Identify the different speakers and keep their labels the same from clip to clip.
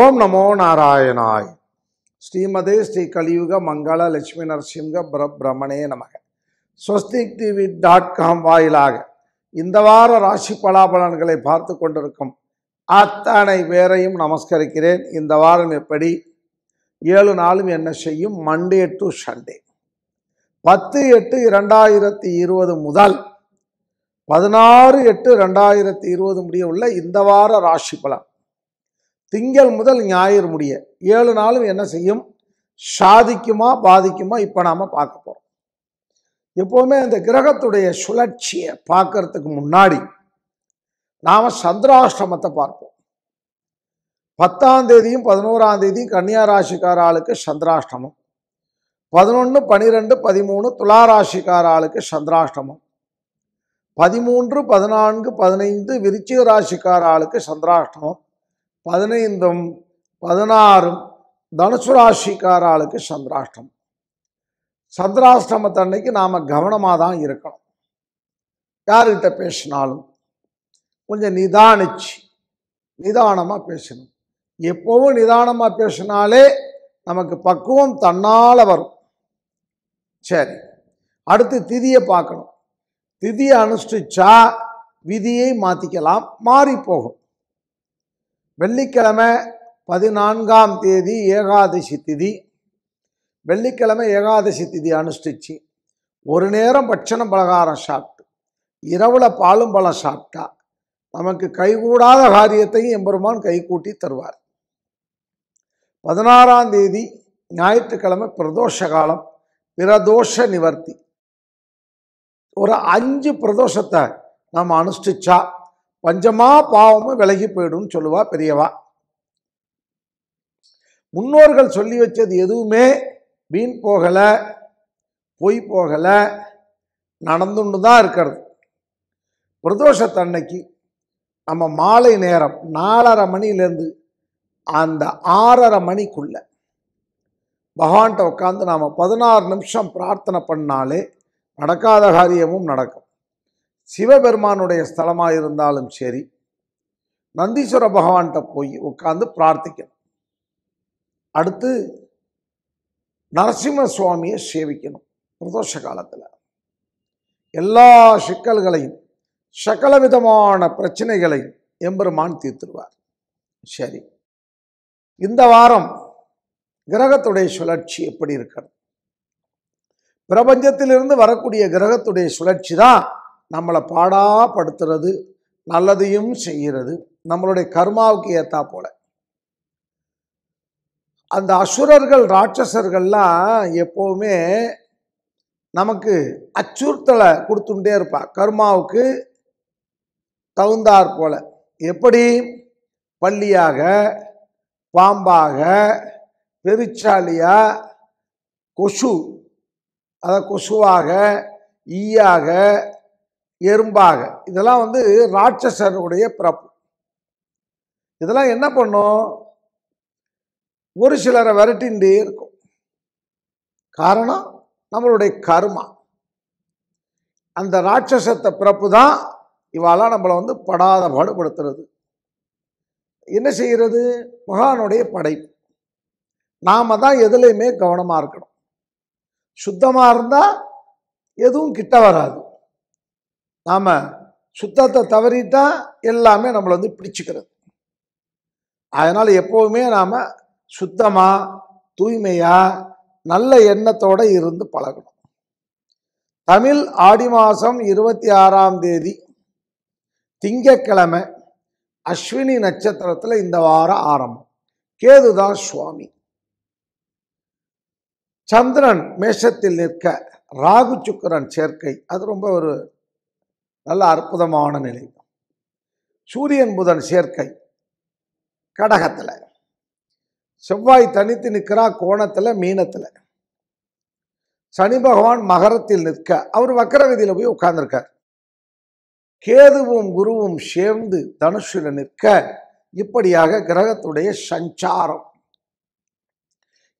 Speaker 1: ஓம் நமோ நாராயணாய் ஸ்ரீமதே ஸ்ரீ கலியுக மங்கள லட்சுமி நரசிங்க பிரமணே நமக ஸ்வஸ்திக் டிவி டாட் காம் வாயிலாக இந்த வார ராசி பலாபலன்களை பார்த்து கொண்டிருக்கும் அத்தனை பேரையும் நமஸ்கரிக்கிறேன் இந்த வாரம் எப்படி ஏழு நாளும் என்ன செய்யும் மண்டே டு சண்டே பத்து எட்டு இரண்டாயிரத்தி இருபது முதல் பதினாறு எட்டு ரெண்டாயிரத்தி இருபது முடிய உள்ள இந்த வார ராசி பலன் திங்கள் முதல் ஞாயிறு முடிய ஏழு நாளும் என்ன செய்யும் சாதிக்குமா பாதிக்குமா இப்போ நாம் பார்க்க போகிறோம் எப்போவுமே அந்த கிரகத்துடைய சுழற்சியை பார்க்கறதுக்கு முன்னாடி நாம் சந்திராஷ்டிரமத்தை பார்ப்போம் பத்தாம் தேதியும் பதினோராம் தேதியும் கன்னியாராசிக்காராளுக்கு ஆளுக்கு சந்திராஷ்டமம் பதினொன்று பனிரெண்டு பதிமூணு துளாராசிக்காராளுக்கு ஆளுக்கு சந்திராஷ்டமம் பதிமூன்று பதினான்கு பதினைந்து விருச்சிக ராசிக்காராளுக்கு ஆளுக்கு சந்திராஷ்டமம் பதினைந்தும் பதினாறும் தனுசு ராசிக்காராளுக்கு சந்திராஷ்டம் சந்திராஷ்டமத்தன்னைக்கு அன்னைக்கு நாம் கவனமாக தான் இருக்கணும் யார்கிட்ட பேசினாலும் கொஞ்சம் நிதானிச்சு நிதானமாக பேசணும் எப்போவும் நிதானமாக பேசினாலே நமக்கு பக்குவம் தன்னால் வரும் சரி அடுத்து திதியை பார்க்கணும் திதியை அனுஷ்டிச்சா விதியை மாற்றிக்கலாம் மாறி போகும் வெள்ளிக்கிழமை பதினான்காம் தேதி ஏகாதசி திதி வெள்ளிக்கிழமை ஏகாதசி திதி அனுஷ்டிச்சு ஒரு நேரம் பட்சணம் பலகாரம் சாப்பிட்டு இரவில் பாலும் பழம் சாப்பிட்டா நமக்கு கைகூடாத காரியத்தையும் எம்பெருமான் கைகூட்டி தருவார் பதினாறாம் தேதி ஞாயிற்றுக்கிழமை பிரதோஷ காலம் பிரதோஷ நிவர்த்தி ஒரு அஞ்சு பிரதோஷத்தை நாம் அனுஷ்டிச்சா பஞ்சமாக பாவமும் விலகி போயிடும்னு சொல்லுவா பெரியவா முன்னோர்கள் சொல்லி வச்சது எதுவுமே வீண் போகலை பொய் போகலை நடந்துண்டு தான் இருக்கிறது பிரதோஷத்தன்னைக்கு நம்ம மாலை நேரம் நாலரை மணிலேருந்து அந்த ஆறரை மணிக்குள்ள பகவான்கிட்ட உட்காந்து நாம் பதினாறு நிமிஷம் பிரார்த்தனை பண்ணாலே நடக்காத காரியமும் நடக்கும் சிவபெருமானுடைய ஸ்தலமாக இருந்தாலும் சரி நந்தீஸ்வர பகவான்கிட்ட போய் உட்காந்து பிரார்த்திக்கணும் அடுத்து நரசிம்ம சுவாமியை சேவிக்கணும் பிரதோஷ காலத்தில் எல்லா சிக்கல்களையும் சகல விதமான பிரச்சனைகளையும் எம்பெருமான் தீர்த்துடுவார் சரி இந்த வாரம் கிரகத்துடைய சுழற்சி எப்படி இருக்கணும் பிரபஞ்சத்திலிருந்து வரக்கூடிய கிரகத்துடைய சுழற்சி தான் நம்மளை பாடாப்படுத்துறது நல்லதையும் செய்கிறது நம்மளுடைய கர்மாவுக்கு ஏற்றா போல அந்த அசுரர்கள் ராட்சசர்கள்லாம் எப்போவுமே நமக்கு அச்சுறுத்தலை கொடுத்துட்டே இருப்பா கர்மாவுக்கு தகுந்தாற் போல எப்படி பள்ளியாக பாம்பாக பெருச்சாலியாக கொசு அதாவது கொசுவாக ஈயாக எறும்பாக இதெல்லாம் வந்து ராட்சசருடைய பிறப்பு இதெல்லாம் என்ன பண்ணும் ஒரு சிலரை விரட்டின்றே இருக்கும் காரணம் நம்மளுடைய கருமா அந்த ராட்சசத்தை பிறப்பு தான் இவாலாம் நம்மளை வந்து படாத பாடுபடுத்துறது என்ன செய்கிறது மகானுடைய படைப்பு நாம் தான் எதுலேயுமே கவனமாக இருக்கணும் சுத்தமாக இருந்தால் எதுவும் கிட்ட வராது நாம் சுத்தத்தை தவறிட்டால் எல்லாமே நம்மளை வந்து பிடிச்சிக்கிறது அதனால் எப்போவுமே நாம் சுத்தமாக தூய்மையாக நல்ல எண்ணத்தோடு இருந்து பழகணும் தமிழ் ஆடி மாதம் இருபத்தி ஆறாம் தேதி திங்கக்கிழமை அஸ்வினி நட்சத்திரத்தில் இந்த வாரம் ஆரம்பம் கேதுதான் சுவாமி சந்திரன் மேஷத்தில் நிற்க ராகு சுக்கரன் சேர்க்கை அது ரொம்ப ஒரு நல்ல அற்புதமான நிலை சூரியன் புதன் சேர்க்கை கடகத்தில் செவ்வாய் தனித்து நிற்கிறா கோணத்தில் மீனத்தில் சனி பகவான் மகரத்தில் நிற்க அவர் வீதியில் போய் உட்கார்ந்துருக்கார் கேதுவும் குருவும் சேர்ந்து தனுஷில் நிற்க இப்படியாக கிரகத்துடைய சஞ்சாரம்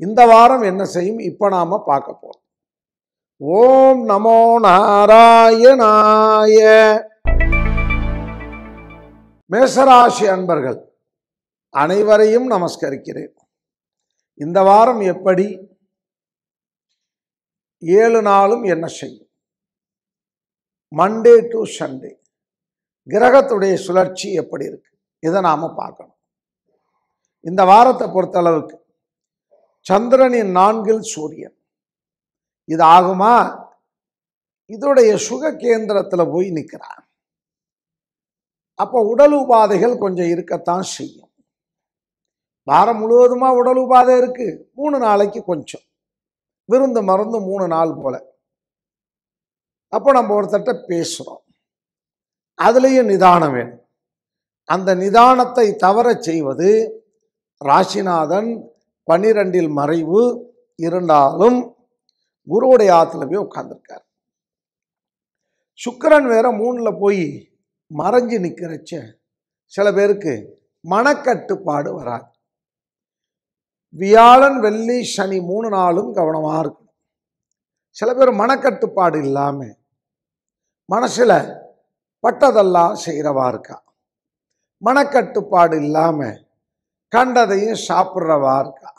Speaker 1: இந்த வாரம் என்ன செய்யும் இப்போ நாம் பார்க்க போகிறோம் ஓம் நமோ நாராயணாய மேசராசி அன்பர்கள் அனைவரையும் நமஸ்கரிக்கிறேன் இந்த வாரம் எப்படி ஏழு நாளும் என்ன செய்யும் மண்டே டு சண்டே கிரகத்துடைய சுழற்சி எப்படி இருக்கு இதை நாம் பார்க்கணும் இந்த வாரத்தை பொறுத்தளவுக்கு சந்திரனின் நான்கில் சூரியன் இது ஆகுமா இதோடைய சுக கேந்திரத்தில் போய் நிற்கிறான் அப்போ உடல் உபாதைகள் கொஞ்சம் இருக்கத்தான் செய்யும் வாரம் முழுவதுமாக உடல் உபாதை இருக்குது மூணு நாளைக்கு கொஞ்சம் விருந்து மறந்து மூணு நாள் போல் அப்போ நம்ம ஒருத்தட்ட பேசுகிறோம் அதுலேயும் நிதானம் வேணும் அந்த நிதானத்தை தவற செய்வது ராசிநாதன் பனிரெண்டில் மறைவு இருந்தாலும் குருவுடைய ஆற்றுல போய் உட்காந்துருக்கார் சுக்கரன் வேற மூணில் போய் மறைஞ்சு நிற்கிறச்ச சில பேருக்கு மனக்கட்டுப்பாடு வராது வியாழன் வெள்ளி சனி மூணு நாளும் கவனமாக இருக்கும் சில பேர் மனக்கட்டுப்பாடு இல்லாமல் மனசில் பட்டதெல்லாம் செய்கிறவா இருக்கா மனக்கட்டுப்பாடு இல்லாமல் கண்டதையும் சாப்பிட்றவா இருக்கா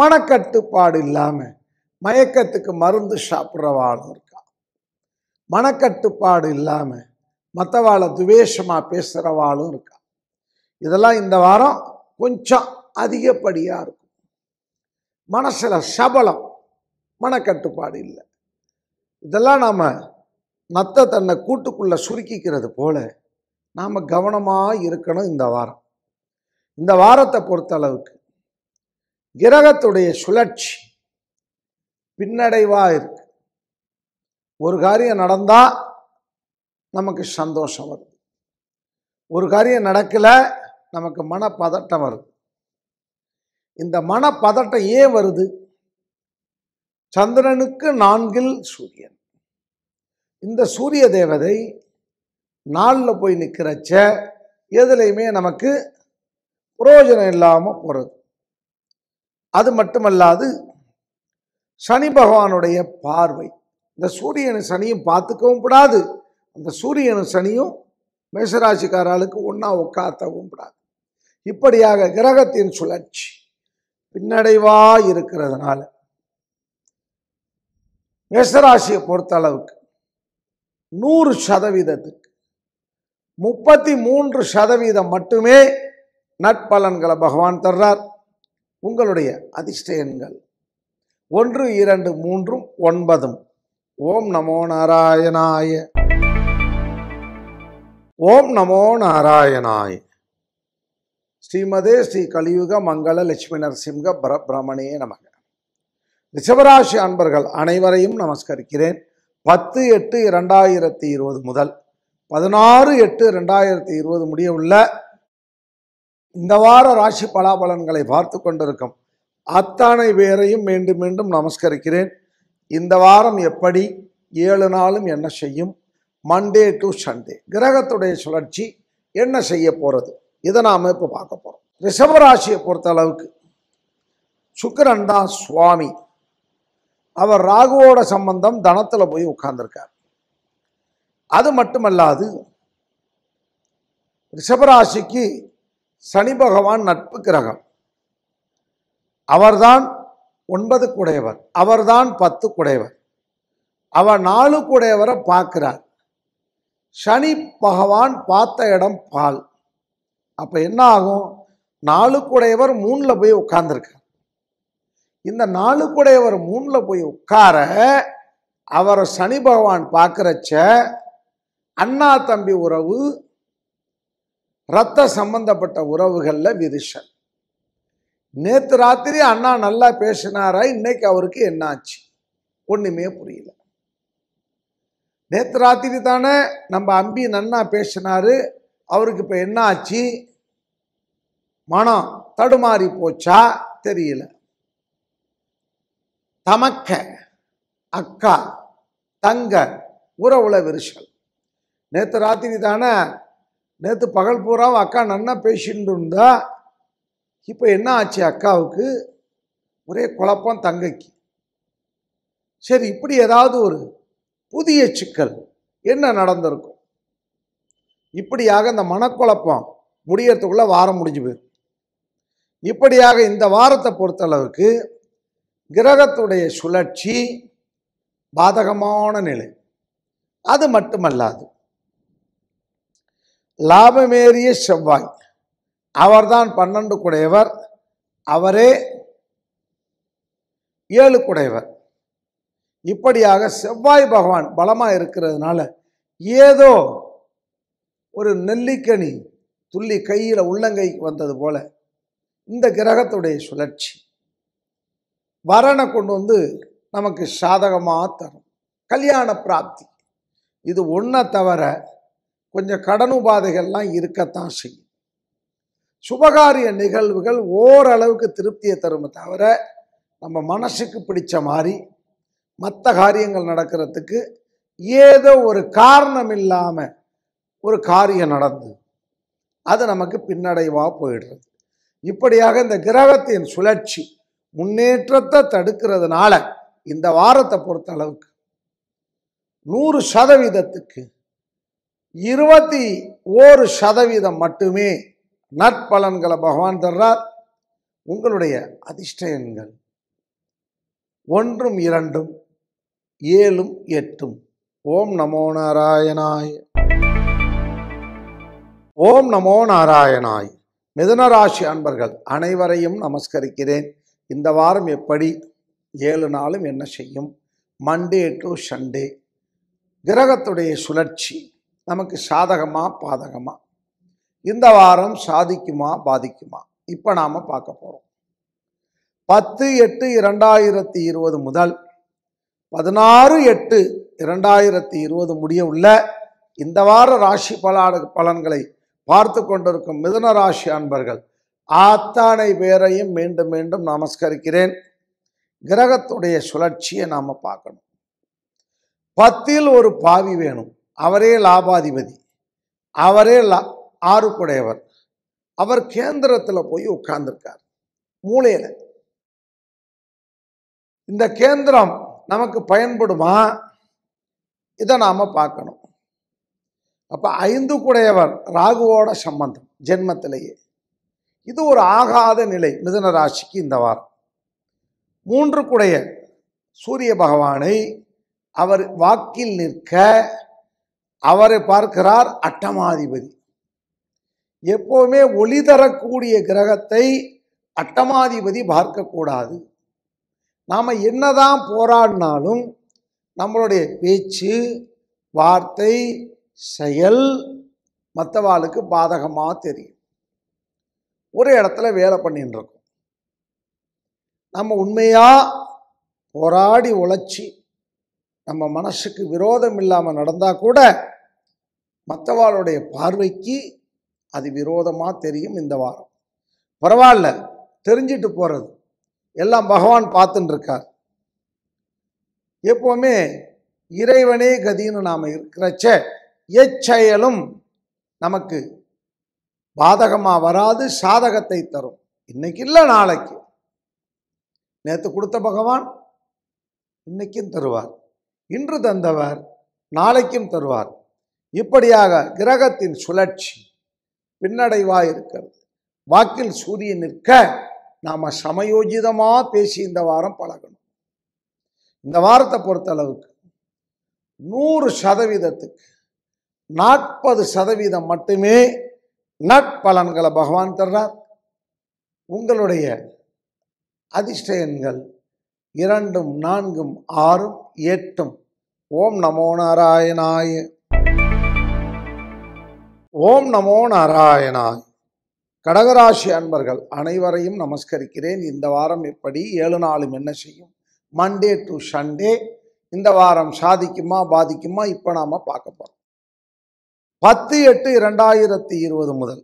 Speaker 1: மனக்கட்டுப்பாடு இல்லாமல் மயக்கத்துக்கு மருந்து சாப்பிட்றவாளும் இருக்கா மனக்கட்டுப்பாடு இல்லாமல் மற்றவாளை துவேஷமாக பேசுகிறவாளும் இருக்கா இதெல்லாம் இந்த வாரம் கொஞ்சம் அதிகப்படியாக இருக்கும் மனசில் சபலம் மனக்கட்டுப்பாடு இல்லை இதெல்லாம் நாம் நத்த தன்னை கூட்டுக்குள்ளே சுருக்கிக்கிறது போல நாம் கவனமாக இருக்கணும் இந்த வாரம் இந்த வாரத்தை பொறுத்தளவுக்கு கிரகத்துடைய சுழற்சி பின்னடைவாக இருக்கு ஒரு காரியம் நடந்தால் நமக்கு சந்தோஷம் வருது ஒரு காரியம் நடக்கலை நமக்கு மனப்பதட்டம் வருது இந்த மனப்பதட்டம் ஏன் வருது சந்திரனுக்கு நான்கில் சூரியன் இந்த சூரிய தேவதை நாளில் போய் நிற்கிறச்ச எதுலையுமே நமக்கு புரோஜனம் இல்லாமல் போகிறது அது மட்டுமல்லாது சனி பகவானுடைய பார்வை இந்த சூரியனு சனியும் பார்த்துக்கவும் கூடாது அந்த சூரியனும் சனியும் மேசராசிக்காராளுக்கு ஒன்றா உட்காத்தவும் கூடாது இப்படியாக கிரகத்தின் சுழற்சி பின்னடைவா இருக்கிறதுனால மேசராசியை பொறுத்த அளவுக்கு நூறு சதவீதத்துக்கு முப்பத்தி மூன்று சதவீதம் மட்டுமே நட்பலன்களை பகவான் தர்றார் உங்களுடைய அதிர்ஷ்டங்கள் ஒன்று இரண்டு மூன்றும் ஒன்பதும் ஓம் நமோ நாராயணாய ஓம் நமோ நாராயணாய் ஸ்ரீமதே ஸ்ரீ கலியுக மங்கள லட்சுமி நரசிம்க பரபிரமணிய நமக ரிஷபராசி அன்பர்கள் அனைவரையும் நமஸ்கரிக்கிறேன் பத்து எட்டு இரண்டாயிரத்தி இருபது முதல் பதினாறு எட்டு ரெண்டாயிரத்தி இருபது முடிய உள்ள இந்த வார ராசி பலாபலன்களை பார்த்து கொண்டிருக்கும் அத்தனை பேரையும் மீண்டும் மீண்டும் நமஸ்கரிக்கிறேன் இந்த வாரம் எப்படி ஏழு நாளும் என்ன செய்யும் மண்டே டு சண்டே கிரகத்துடைய சுழற்சி என்ன செய்ய போகிறது இதை நாம் இப்போ பார்க்க போகிறோம் ரிஷபராசியை பொறுத்த அளவுக்கு சுக்கரன் தான் சுவாமி அவர் ராகுவோட சம்பந்தம் தனத்தில் போய் உட்கார்ந்துருக்கார் அது மட்டுமல்லாது ரிஷபராசிக்கு சனி பகவான் நட்பு கிரகம் அவர்தான் ஒன்பது குடையவர் அவர்தான் பத்து குடையவர் அவர் நாலு குடையவரை பார்க்கிறார் சனி பகவான் பார்த்த இடம் பால் அப்போ என்ன ஆகும் நாலு குடையவர் மூணில் போய் உட்கார்ந்துருக்கார் இந்த நாலு குடையவர் மூணில் போய் உட்கார அவரை சனி பகவான் பார்க்குறச்ச அண்ணா தம்பி உறவு ரத்த சம்பந்தப்பட்ட உறவுகளில் விரிசல் நேற்று ராத்திரி அண்ணா நல்லா பேசினாரா இன்னைக்கு அவருக்கு என்னாச்சு ஒன்றுமே புரியல நேற்று ராத்திரி தானே நம்ம அம்பி நன்னா பேசினாரு அவருக்கு இப்போ என்ன ஆச்சு மனம் தடுமாறி போச்சா தெரியல தமக்க அக்கா தங்க உறவுல விரிசல் நேற்று ராத்திரி தானே நேற்று பகல் பூரா அக்கா நன்னா பேசிட்டு இருந்தா இப்போ என்ன ஆச்சு அக்காவுக்கு ஒரே குழப்பம் தங்கைக்கு சரி இப்படி ஏதாவது ஒரு புதிய சிக்கல் என்ன நடந்திருக்கும் இப்படியாக இந்த மனக்குழப்பம் முடியறதுக்குள்ளே வாரம் முடிஞ்சு போயிடும் இப்படியாக இந்த வாரத்தை பொறுத்தளவுக்கு கிரகத்துடைய சுழற்சி பாதகமான நிலை அது மட்டுமல்லாது லாபமேறிய செவ்வாய் அவர்தான் பன்னெண்டு குடையவர் அவரே ஏழு குடையவர் இப்படியாக செவ்வாய் பகவான் பலமாக இருக்கிறதுனால ஏதோ ஒரு நெல்லிக்கனி துள்ளி கையில் உள்ளங்கைக்கு வந்தது போல இந்த கிரகத்துடைய சுழற்சி வரனை கொண்டு வந்து நமக்கு சாதகமாக தரும் கல்யாண பிராப்தி இது ஒன்றை தவிர கொஞ்சம் கடனுபாதைகள்லாம் இருக்கத்தான் செய்யும் சுபகாரிய நிகழ்வுகள் ஓரளவுக்கு திருப்தியை தருமே தவிர நம்ம மனசுக்கு பிடிச்ச மாதிரி மற்ற காரியங்கள் நடக்கிறதுக்கு ஏதோ ஒரு காரணம் இல்லாமல் ஒரு காரியம் நடந்து அது நமக்கு பின்னடைவாக போயிடுறது இப்படியாக இந்த கிரகத்தின் சுழற்சி முன்னேற்றத்தை தடுக்கிறதுனால இந்த வாரத்தை பொறுத்த அளவுக்கு நூறு சதவீதத்துக்கு இருபத்தி ஓரு சதவீதம் மட்டுமே நற்பலன்களை பகவான் தர்றார் உங்களுடைய அதிர்ஷ்டயங்கள் ஒன்றும் இரண்டும் ஏழும் எட்டும் ஓம் நமோ நாராயணாய் ஓம் நமோ நாராயணாய் மிதனராசி அன்பர்கள் அனைவரையும் நமஸ்கரிக்கிறேன் இந்த வாரம் எப்படி ஏழு நாளும் என்ன செய்யும் மண்டே டு சண்டே கிரகத்துடைய சுழற்சி நமக்கு சாதகமாக பாதகமாக இந்த வாரம் சாதிக்குமா பாதிக்குமா இப்போ நாம் பார்க்க போகிறோம் பத்து எட்டு இரண்டாயிரத்தி இருபது முதல் பதினாறு எட்டு இரண்டாயிரத்தி இருபது முடிய உள்ள இந்த வார ராசி பலாடு பலன்களை பார்த்து கொண்டிருக்கும் மிதன ராசி அன்பர்கள் ஆத்தானை பேரையும் மீண்டும் மீண்டும் நமஸ்கரிக்கிறேன் கிரகத்துடைய சுழற்சியை நாம் பார்க்கணும் பத்தில் ஒரு பாவி வேணும் அவரே லாபாதிபதி அவரே லா ஆறுக்குடையவர் அவர் கேந்திரத்தில் போய் உட்கார்ந்துருக்கார் மூளையில் இந்த கேந்திரம் நமக்கு பயன்படுமா இதை நாம் பார்க்கணும் அப்போ ஐந்து குடையவர் ராகுவோட சம்பந்தம் ஜென்மத்திலேயே இது ஒரு ஆகாத நிலை மிதன ராசிக்கு இந்த வாரம் மூன்று குடைய சூரிய பகவானை அவர் வாக்கில் நிற்க அவரை பார்க்கிறார் அட்டமாதிபதி எப்போவுமே ஒளி தரக்கூடிய கிரகத்தை அட்டமாதிபதி பார்க்கக்கூடாது நாம் என்னதான் போராடினாலும் நம்மளுடைய பேச்சு வார்த்தை செயல் மற்றவாளுக்கு பாதகமாக தெரியும் ஒரு இடத்துல வேலை பண்ணின்னு இருக்கோம் நம்ம உண்மையாக போராடி உழைச்சி நம்ம மனசுக்கு விரோதம் இல்லாமல் நடந்தால் கூட மற்றவாளுடைய பார்வைக்கு அது விரோதமாக தெரியும் இந்த வாரம் பரவாயில்ல தெரிஞ்சிட்டு போகிறது எல்லாம் பகவான் பார்த்துட்டுருக்கார் எப்போவுமே இறைவனே கதின்னு நாம் இருக்கிறச்ச எச்செயலும் நமக்கு பாதகமாக வராது சாதகத்தை தரும் இன்னைக்கு இல்லை நாளைக்கு நேற்று கொடுத்த பகவான் இன்னைக்கும் தருவார் இன்று தந்தவர் நாளைக்கும் தருவார் இப்படியாக கிரகத்தின் சுழற்சி பின்னடைவாக இருக்கிறது வாக்கில் சூரியன் நிற்க நாம் சமயோஜிதமாக பேசி இந்த வாரம் பழகணும் இந்த வாரத்தை பொறுத்தளவுக்கு நூறு சதவீதத்துக்கு நாற்பது சதவீதம் மட்டுமே நட்பலன்களை பகவான் தர்றார் உங்களுடைய அதிர்ஷ்ட எண்கள் இரண்டும் நான்கும் ஆறும் எட்டும் ஓம் நமோ நாராயணாய ஓம் நமோ நாராயணாய் கடகராசி அன்பர்கள் அனைவரையும் நமஸ்கரிக்கிறேன் இந்த வாரம் எப்படி ஏழு நாளும் என்ன செய்யும் மண்டே டு சண்டே இந்த வாரம் சாதிக்குமா பாதிக்குமா இப்போ நாம் பார்க்க போகிறோம் பத்து எட்டு இரண்டாயிரத்தி இருபது முதல்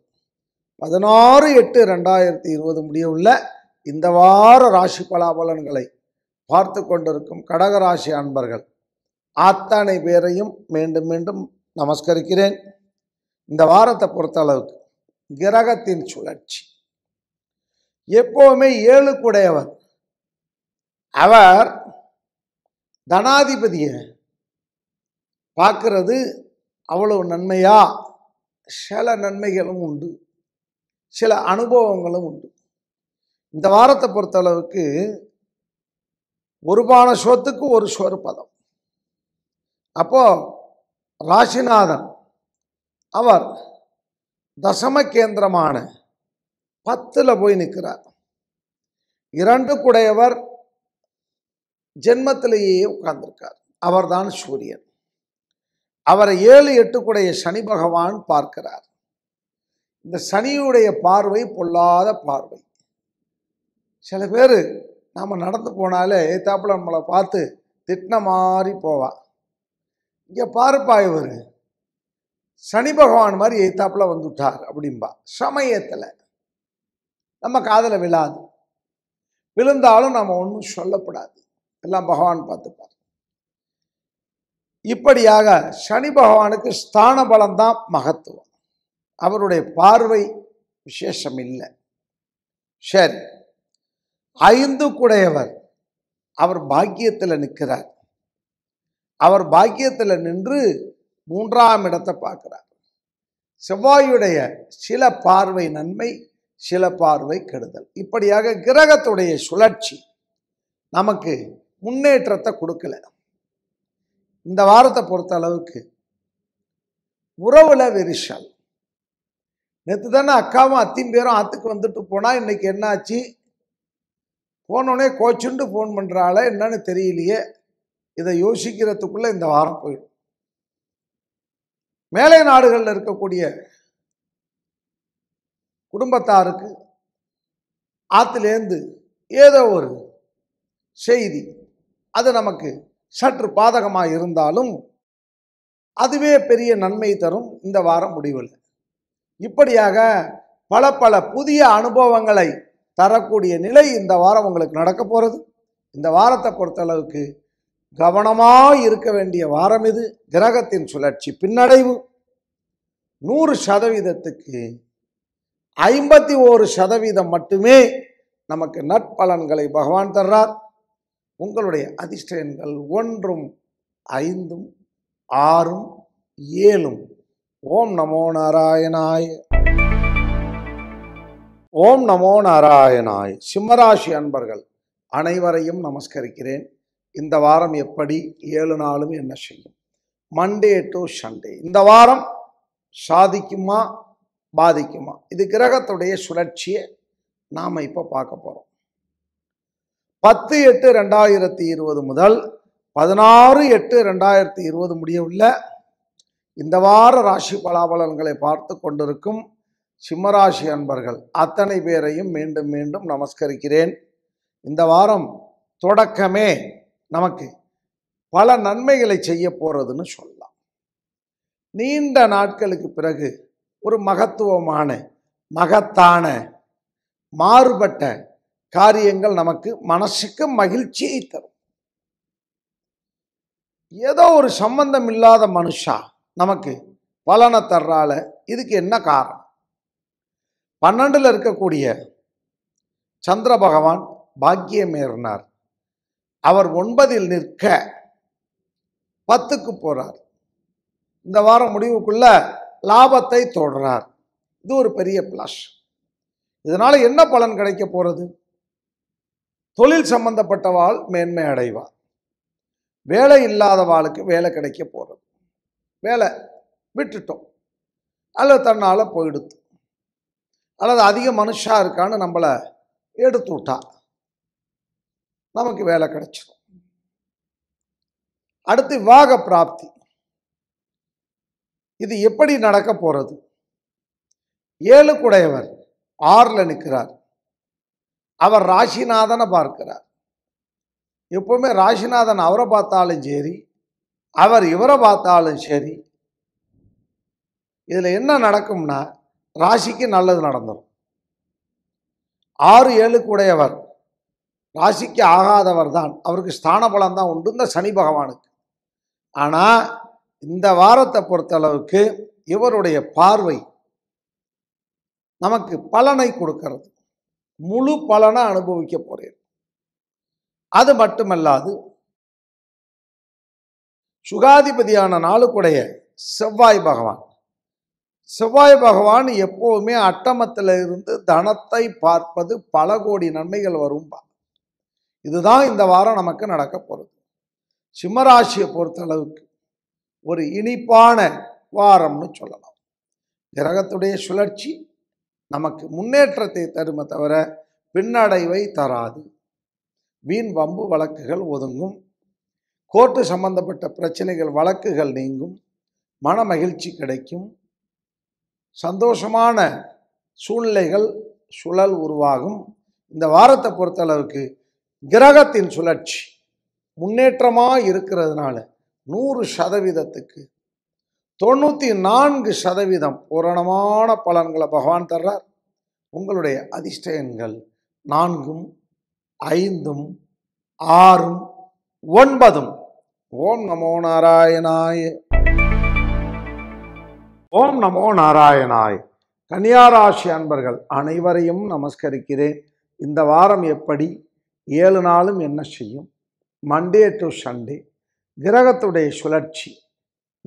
Speaker 1: பதினாறு எட்டு ரெண்டாயிரத்தி இருபது முடிய உள்ள இந்த வார ராசி பலாபலன்களை பார்த்து கொண்டிருக்கும் கடகராசி அன்பர்கள் அத்தனை பேரையும் மீண்டும் மீண்டும் நமஸ்கரிக்கிறேன் இந்த வாரத்தை பொறுத்தளவுக்கு கிரகத்தின் சுழற்சி எப்போவுமே ஏழு கூடையவர் அவர் தனாதிபதியை பார்க்கறது அவ்வளவு நன்மையா சில நன்மைகளும் உண்டு சில அனுபவங்களும் உண்டு இந்த வாரத்தை பொறுத்தளவுக்கு அளவுக்கு ஒருபான சோத்துக்கு ஒரு சோறு பதம் அப்போது ராசிநாதன் அவர் தசம கேந்திரமான பத்தில் போய் நிற்கிறார் இரண்டு குடையவர் ஜென்மத்திலேயே உட்கார்ந்திருக்கார் அவர்தான் சூரியன் அவரை ஏழு எட்டுக்குடைய சனி பகவான் பார்க்கிறார் இந்த சனியுடைய பார்வை பொல்லாத பார்வை சில பேர் நாம் நடந்து போனாலே ஏத்தாப்புல நம்மளை பார்த்து திட்டின மாதிரி போவா இங்கே பாருப்பா இவர் சனி பகவான் மாதிரி எய்த்தாப்பில் வந்துட்டார் அப்படின்பா சமயத்தில் நம்ம காதில் விழாது விழுந்தாலும் நம்ம ஒன்றும் சொல்லப்படாது எல்லாம் பகவான் பார்த்துப்பார் இப்படியாக சனி பகவானுக்கு ஸ்தான பலம்தான் மகத்துவம் அவருடைய பார்வை விசேஷம் இல்லை சரி ஐந்து குடையவர் அவர் பாக்கியத்தில் நிற்கிறார் அவர் பாக்கியத்தில் நின்று மூன்றாம் இடத்தை பார்க்குறார் செவ்வாயுடைய சில பார்வை நன்மை சில பார்வை கெடுதல் இப்படியாக கிரகத்துடைய சுழற்சி நமக்கு முன்னேற்றத்தை கொடுக்கல இந்த வாரத்தை பொறுத்த அளவுக்கு உறவுல விரிசல் நேற்று தானே அக்காவும் அத்தையும் பேரும் ஆற்றுக்கு வந்துட்டு போனால் இன்னைக்கு என்னாச்சு போனோடனே கோச்சுண்டு ஃபோன் பண்ணுறாள என்னன்னு தெரியலையே இதை யோசிக்கிறதுக்குள்ளே இந்த வாரம் போயிடும் மேலை நாடுகளில் இருக்கக்கூடிய குடும்பத்தாருக்கு ஆற்றுலேருந்து ஏதோ ஒரு செய்தி அது நமக்கு சற்று பாதகமாக இருந்தாலும் அதுவே பெரிய நன்மை தரும் இந்த வாரம் முடிவில் இப்படியாக பல பல புதிய அனுபவங்களை தரக்கூடிய நிலை இந்த வாரம் உங்களுக்கு நடக்க போகிறது இந்த வாரத்தை பொறுத்தளவுக்கு கவனமாக இருக்க வேண்டிய வாரம் இது கிரகத்தின் சுழற்சி பின்னடைவு நூறு சதவீதத்துக்கு ஐம்பத்தி ஓரு சதவீதம் மட்டுமே நமக்கு நட்பலன்களை பகவான் தர்றார் உங்களுடைய அதிர்ஷ்டங்கள் ஒன்றும் ஐந்தும் ஆறும் ஏழும் ஓம் நமோ நாராயணாய் ஓம் நமோ நாராயணாய் சிம்மராசி அன்பர்கள் அனைவரையும் நமஸ்கரிக்கிறேன் இந்த வாரம் எப்படி ஏழு நாளும் என்ன செய்யும் மண்டே டு சண்டே இந்த வாரம் சாதிக்குமா பாதிக்குமா இது கிரகத்துடைய சுழற்சியை நாம் இப்போ பார்க்க போகிறோம் பத்து எட்டு ரெண்டாயிரத்தி இருபது முதல் பதினாறு எட்டு ரெண்டாயிரத்தி இருபது முடியவுள்ள இந்த வார ராசி பலாபலன்களை பார்த்து கொண்டிருக்கும் சிம்மராசி அன்பர்கள் அத்தனை பேரையும் மீண்டும் மீண்டும் நமஸ்கரிக்கிறேன் இந்த வாரம் தொடக்கமே நமக்கு பல நன்மைகளை செய்ய போகிறதுன்னு சொல்லலாம் நீண்ட நாட்களுக்கு பிறகு ஒரு மகத்துவமான மகத்தான மாறுபட்ட காரியங்கள் நமக்கு மனசுக்கு மகிழ்ச்சியை தரும் ஏதோ ஒரு சம்பந்தம் இல்லாத மனுஷா நமக்கு பலனை தர்றால இதுக்கு என்ன காரணம் பன்னெண்டில் இருக்கக்கூடிய சந்திர பகவான் பாக்கியமேறினார் அவர் ஒன்பதில் நிற்க பத்துக்கு போகிறார் இந்த வாரம் முடிவுக்குள்ள லாபத்தை தொடரார் இது ஒரு பெரிய பிளஷ் இதனால் என்ன பலன் கிடைக்க போகிறது தொழில் சம்பந்தப்பட்டவாள் மேன்மை அடைவார் வேலை இல்லாதவாளுக்கு வேலை கிடைக்க போகிறது வேலை விட்டுட்டோம் அல்லது தன்னால் போயிடுத்து அல்லது அதிக மனுஷா இருக்கான்னு நம்மளை எடுத்து விட்டான் நமக்கு வேலை கிடைச்சிடும் அடுத்து விவாக பிராப்தி இது எப்படி நடக்க போகிறது ஏழு குடையவர் ஆறில் நிற்கிறார் அவர் ராசிநாதனை பார்க்கிறார் எப்பவுமே ராசிநாதன் அவரை பார்த்தாலும் சரி அவர் இவரை பார்த்தாலும் சரி இதில் என்ன நடக்கும்னா ராசிக்கு நல்லது நடந்துடும் ஆறு ஏழுக்குடையவர் ராசிக்கு ஆகாதவர் தான் அவருக்கு ஸ்தான பலம் தான் உண்டு இந்த சனி பகவானுக்கு ஆனால் இந்த வாரத்தை பொறுத்தளவுக்கு இவருடைய பார்வை நமக்கு பலனை கொடுக்கறது முழு பலனை அனுபவிக்க போகிறேன் அது மட்டுமல்லாது சுகாதிபதியான நாளுக்குடைய செவ்வாய் பகவான் செவ்வாய் பகவான் எப்போவுமே அட்டமத்தில் இருந்து தனத்தை பார்ப்பது பல கோடி நன்மைகள் வரும்பா இதுதான் இந்த வாரம் நமக்கு நடக்க போகிறது சிம்மராசியை பொறுத்த அளவுக்கு ஒரு இனிப்பான வாரம்னு சொல்லலாம் கிரகத்துடைய சுழற்சி நமக்கு முன்னேற்றத்தை தருமே தவிர பின்னடைவை தராது வீண் வம்பு வழக்குகள் ஒதுங்கும் கோர்ட்டு சம்பந்தப்பட்ட பிரச்சனைகள் வழக்குகள் நீங்கும் மன மகிழ்ச்சி கிடைக்கும் சந்தோஷமான சூழ்நிலைகள் சுழல் உருவாகும் இந்த வாரத்தை பொறுத்தளவுக்கு கிரகத்தின் சுழற்சி முன்னேற்றமாக இருக்கிறதுனால நூறு சதவீதத்துக்கு தொண்ணூற்றி நான்கு சதவீதம் பூரணமான பலன்களை பகவான் தர்றார் உங்களுடைய அதிர்ஷ்ட நான்கும் ஐந்தும் ஆறும் ஒன்பதும் ஓம் நமோ நாராயணாய ஓம் நமோ நாராயணாய் கன்னியாராசி அன்பர்கள் அனைவரையும் நமஸ்கரிக்கிறேன் இந்த வாரம் எப்படி ஏழு நாளும் என்ன செய்யும் மண்டே டு சண்டே கிரகத்துடைய சுழற்சி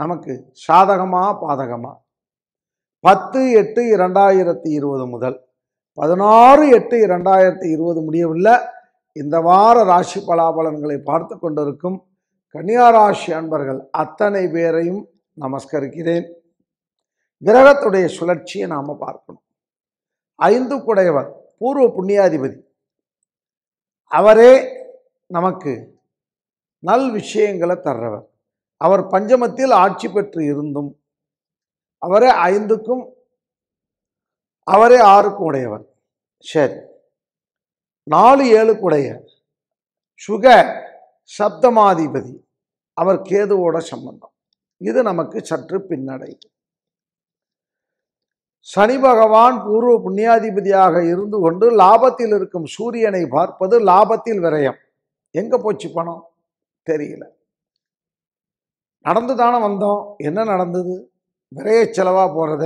Speaker 1: நமக்கு சாதகமாக பாதகமாக பத்து எட்டு இரண்டாயிரத்தி இருபது முதல் பதினாறு எட்டு இரண்டாயிரத்தி இருபது முடியவில்லை இந்த வார ராசி பலாபலன்களை பார்த்து கொண்டிருக்கும் கன்னியாராசி அன்பர்கள் அத்தனை பேரையும் நமஸ்கரிக்கிறேன் கிரகத்துடைய சுழற்சியை நாம் பார்க்கணும் ஐந்து குடையவர் பூர்வ புண்ணியாதிபதி அவரே நமக்கு நல் விஷயங்களை தர்றவர் அவர் பஞ்சமத்தில் ஆட்சி பெற்று இருந்தும் அவரே ஐந்துக்கும் அவரே ஆறுக்கும் உடையவர் சரி நாலு உடைய சுக சப்தமாதிபதி அவர் கேதுவோட சம்பந்தம் இது நமக்கு சற்று பின்னடையும் சனி பகவான் பூர்வ புண்ணியாதிபதியாக இருந்து கொண்டு லாபத்தில் இருக்கும் சூரியனை பார்ப்பது லாபத்தில் விரயம் எங்கே போச்சு பணம் தெரியல நடந்து தானே வந்தோம் என்ன நடந்தது விரைய செலவாக போகிறத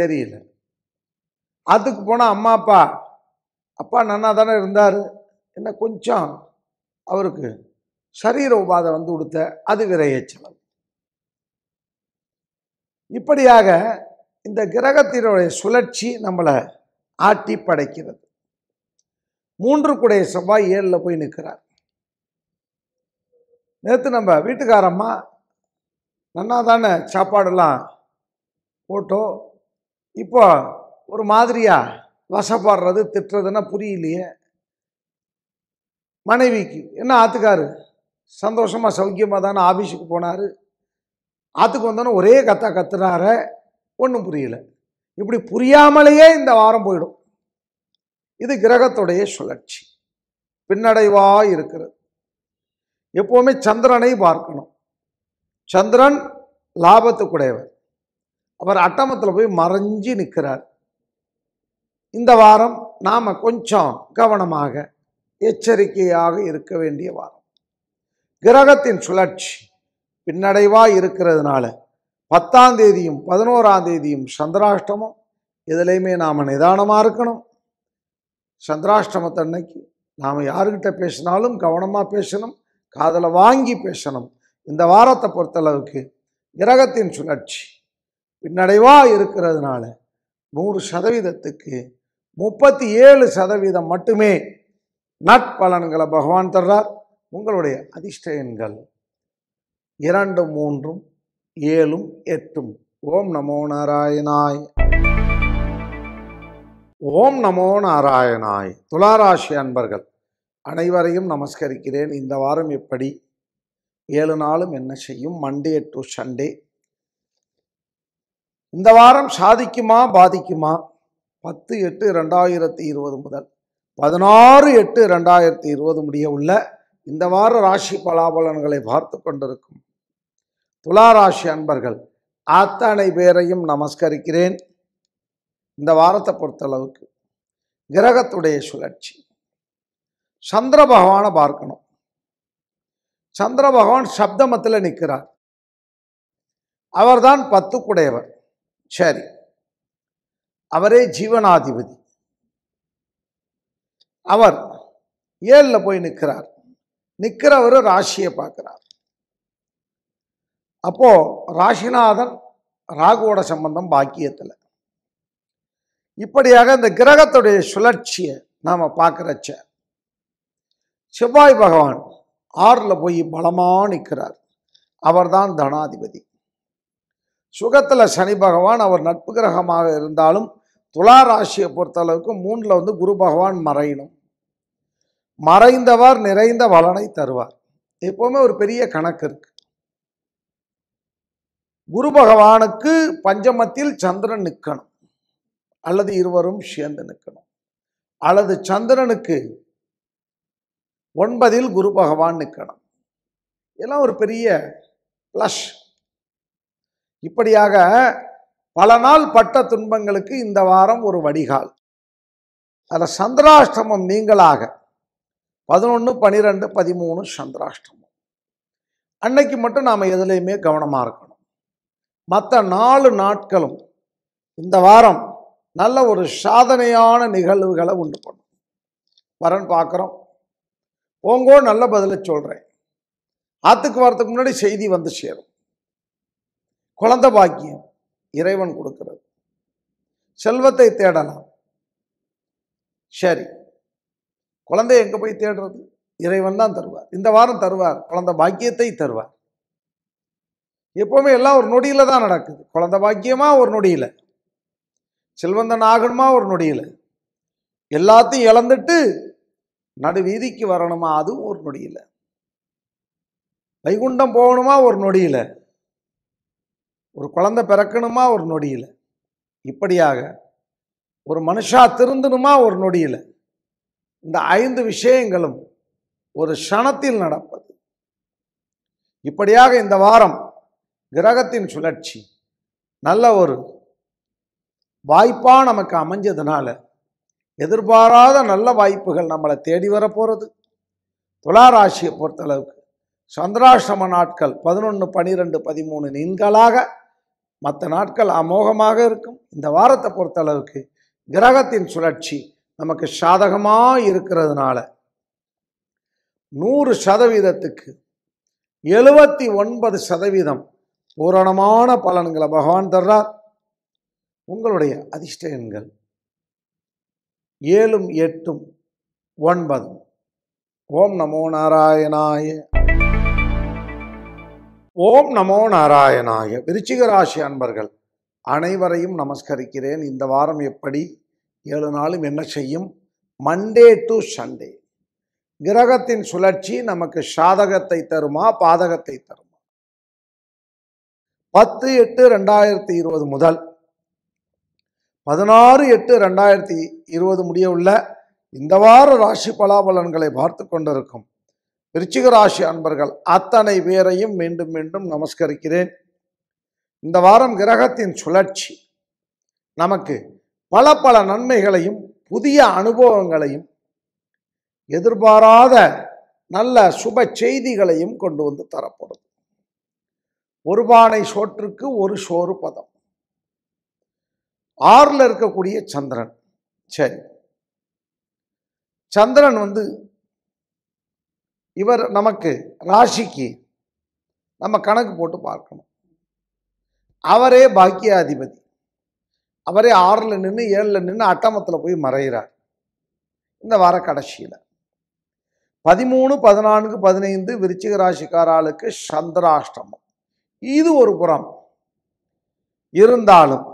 Speaker 1: தெரியல அதுக்கு போனால் அம்மா அப்பா அப்பா நன்னா தானே இருந்தார் என்ன கொஞ்சம் அவருக்கு சரீர உபாதை வந்து கொடுத்த அது விரைய செலவு இப்படியாக இந்த கிரகத்தினுடைய சுழற்சி நம்மளை ஆட்டி படைக்கிறது மூன்று குடைய செவ்வாய் ஏழில் போய் நிற்கிறார் நேற்று நம்ம வீட்டுக்காரம்மா நன்னா தானே சாப்பாடெல்லாம் போட்டோம் இப்போ ஒரு மாதிரியாக வசப்படுறது திட்டுறதுன்னா புரியலையே மனைவிக்கு என்ன ஆற்றுக்காரு சந்தோஷமாக சௌக்கியமாக தானே ஆஃபீஸுக்கு போனார் ஆற்றுக்கு வந்தோன்னே ஒரே கத்தா கத்துறாரு ஒன்றும் புரியல இப்படி புரியாமலேயே இந்த வாரம் போயிடும் இது கிரகத்துடைய சுழற்சி பின்னடைவாக இருக்கிறது எப்போவுமே சந்திரனை பார்க்கணும் சந்திரன் லாபத்துக்குடையவர் அவர் அட்டமத்தில் போய் மறைஞ்சு நிற்கிறார் இந்த வாரம் நாம் கொஞ்சம் கவனமாக எச்சரிக்கையாக இருக்க வேண்டிய வாரம் கிரகத்தின் சுழற்சி பின்னடைவாக இருக்கிறதுனால பத்தாம் தேதியும் பதினோராம் தேதியும் சந்திராஷ்டமம் எதுலேயுமே நாம் நிதானமாக இருக்கணும் சந்திராஷ்டமத்தை அன்னைக்கு நாம் யாருக்கிட்ட பேசினாலும் கவனமாக பேசணும் காதலை வாங்கி பேசணும் இந்த வாரத்தை பொறுத்தளவுக்கு கிரகத்தின் சுழற்சி பின்னடைவாக இருக்கிறதுனால நூறு சதவீதத்துக்கு முப்பத்தி ஏழு சதவீதம் மட்டுமே நட்பலன்களை பகவான் தர்றார் உங்களுடைய அதிர்ஷ்ட எண்கள் இரண்டு மூன்றும் ஏழும் எட்டும் ஓம் நமோ நாராயணாய் ஓம் நமோ நாராயணாய் துளாராசி அன்பர்கள் அனைவரையும் நமஸ்கரிக்கிறேன் இந்த வாரம் எப்படி ஏழு நாளும் என்ன செய்யும் மண்டே டு சண்டே இந்த வாரம் சாதிக்குமா பாதிக்குமா பத்து எட்டு ரெண்டாயிரத்தி இருபது முதல் பதினாறு எட்டு ரெண்டாயிரத்தி இருபது முடிய உள்ள இந்த வார ராசி பலாபலன்களை பார்த்து கொண்டிருக்கும் துளாராசி அன்பர்கள் ஆத்தானை பேரையும் நமஸ்கரிக்கிறேன் இந்த வாரத்தை பொறுத்தளவுக்கு கிரகத்துடைய சுழற்சி சந்திர பகவானை பார்க்கணும் சந்திர பகவான் சப்தமத்தில் நிற்கிறார் அவர்தான் பத்துக்குடையவர் சரி அவரே ஜீவனாதிபதி அவர் ஏழில் போய் நிற்கிறார் நிற்கிறவர் ராசியை பார்க்குறார் அப்போது ராசிநாதன் ராகுவோட சம்பந்தம் பாக்கியத்தில் இப்படியாக இந்த கிரகத்துடைய சுழற்சியை நாம் பார்க்குறச்ச செவ்வாய் பகவான் ஆறில் போய் பலமாக நிற்கிறார் அவர்தான் தனாதிபதி சுகத்தில் சனி பகவான் அவர் நட்பு கிரகமாக இருந்தாலும் துலா ராசியை பொறுத்தளவுக்கு மூணில் வந்து குரு பகவான் மறையணும் மறைந்தவர் நிறைந்த வளனை தருவார் எப்போவுமே ஒரு பெரிய கணக்கு இருக்குது குரு பகவானுக்கு பஞ்சமத்தில் சந்திரன் நிற்கணும் அல்லது இருவரும் சேர்ந்து நிற்கணும் அல்லது சந்திரனுக்கு ஒன்பதில் குரு பகவான் நிற்கணும் இதெல்லாம் ஒரு பெரிய ப்ளஷ் இப்படியாக பல நாள் பட்ட துன்பங்களுக்கு இந்த வாரம் ஒரு வடிகால் அதில் சந்திராஷ்டமம் நீங்களாக பதினொன்று பன்னிரெண்டு பதிமூணு சந்திராஷ்டமம் அன்னைக்கு மட்டும் நாம் எதுலேயுமே கவனமாக இருக்கணும் மற்ற நாலு நாட்களும் இந்த வாரம் நல்ல ஒரு சாதனையான நிகழ்வுகளை உண்டு பண்ணும் வரன் பார்க்குறோம் ஓங்கோ நல்ல பதிலை சொல்கிறேன் ஆற்றுக்கு வாரத்துக்கு முன்னாடி செய்தி வந்து சேரும் குழந்த பாக்கியம் இறைவன் கொடுக்கிறது செல்வத்தை தேடலாம் சரி குழந்தை எங்கே போய் தேடுறது இறைவன் தான் தருவார் இந்த வாரம் தருவார் குழந்த பாக்கியத்தை தருவார் எப்போவுமே எல்லாம் ஒரு நொடியில் தான் நடக்குது குழந்த பாக்கியமாக ஒரு நொடியில் செல்வந்தன் ஆகணுமா ஒரு நொடியில் எல்லாத்தையும் இழந்துட்டு நடு வீதிக்கு வரணுமா அதுவும் ஒரு நொடியில் வைகுண்டம் போகணுமா ஒரு நொடியில் ஒரு குழந்த பிறக்கணுமா ஒரு நொடியில் இப்படியாக ஒரு மனுஷா திருந்தணுமா ஒரு நொடியில் இந்த ஐந்து விஷயங்களும் ஒரு க்ஷணத்தில் நடப்பது இப்படியாக இந்த வாரம் கிரகத்தின் சுழற்சி நல்ல ஒரு வாய்ப்பாக நமக்கு அமைஞ்சதுனால எதிர்பாராத நல்ல வாய்ப்புகள் நம்மளை தேடி வர போகிறது பொறுத்தளவுக்கு சந்திராசிரம நாட்கள் பதினொன்று பனிரெண்டு பதிமூணு நீண்களாக மற்ற நாட்கள் அமோகமாக இருக்கும் இந்த வாரத்தை பொறுத்தளவுக்கு கிரகத்தின் சுழற்சி நமக்கு சாதகமாக இருக்கிறதுனால நூறு சதவீதத்துக்கு எழுபத்தி ஒன்பது சதவீதம் பூரணமான பலன்களை பகவான் தர்றார் உங்களுடைய அதிர்ஷ்ட எண்கள் ஏழும் எட்டும் ஒன்பதும் ஓம் நமோ நாராயணாய ஓம் நமோ நாராயணாய விருச்சிக ராசி அன்பர்கள் அனைவரையும் நமஸ்கரிக்கிறேன் இந்த வாரம் எப்படி ஏழு நாளும் என்ன செய்யும் மண்டே டு சண்டே கிரகத்தின் சுழற்சி நமக்கு சாதகத்தை தருமா பாதகத்தை தரும் பத்து எட்டு ரெண்டாயிரத்தி இருபது முதல் பதினாறு எட்டு ரெண்டாயிரத்தி இருபது முடிய உள்ள இந்த வார ராசி பலாபலன்களை பார்த்து கொண்டிருக்கும் விருச்சிக ராசி அன்பர்கள் அத்தனை பேரையும் மீண்டும் மீண்டும் நமஸ்கரிக்கிறேன் இந்த வாரம் கிரகத்தின் சுழற்சி நமக்கு பல பல நன்மைகளையும் புதிய அனுபவங்களையும் எதிர்பாராத நல்ல சுப செய்திகளையும் கொண்டு வந்து தரப்படும் ஒரு பானை சோற்றுக்கு ஒரு சோறு பதம் ஆறில் இருக்கக்கூடிய சந்திரன் சரி சந்திரன் வந்து இவர் நமக்கு ராசிக்கு நம்ம கணக்கு போட்டு பார்க்கணும் அவரே பாக்கியாதிபதி அவரே ஆறில் நின்று ஏழில் நின்று அட்டமத்தில் போய் மறைகிறார் இந்த வார கடைசியில் பதிமூணு பதினான்கு பதினைந்து விருச்சிக ராசிக்காராளுக்கு சந்திராஷ்டமம் இது ஒரு புறம் இருந்தாலும்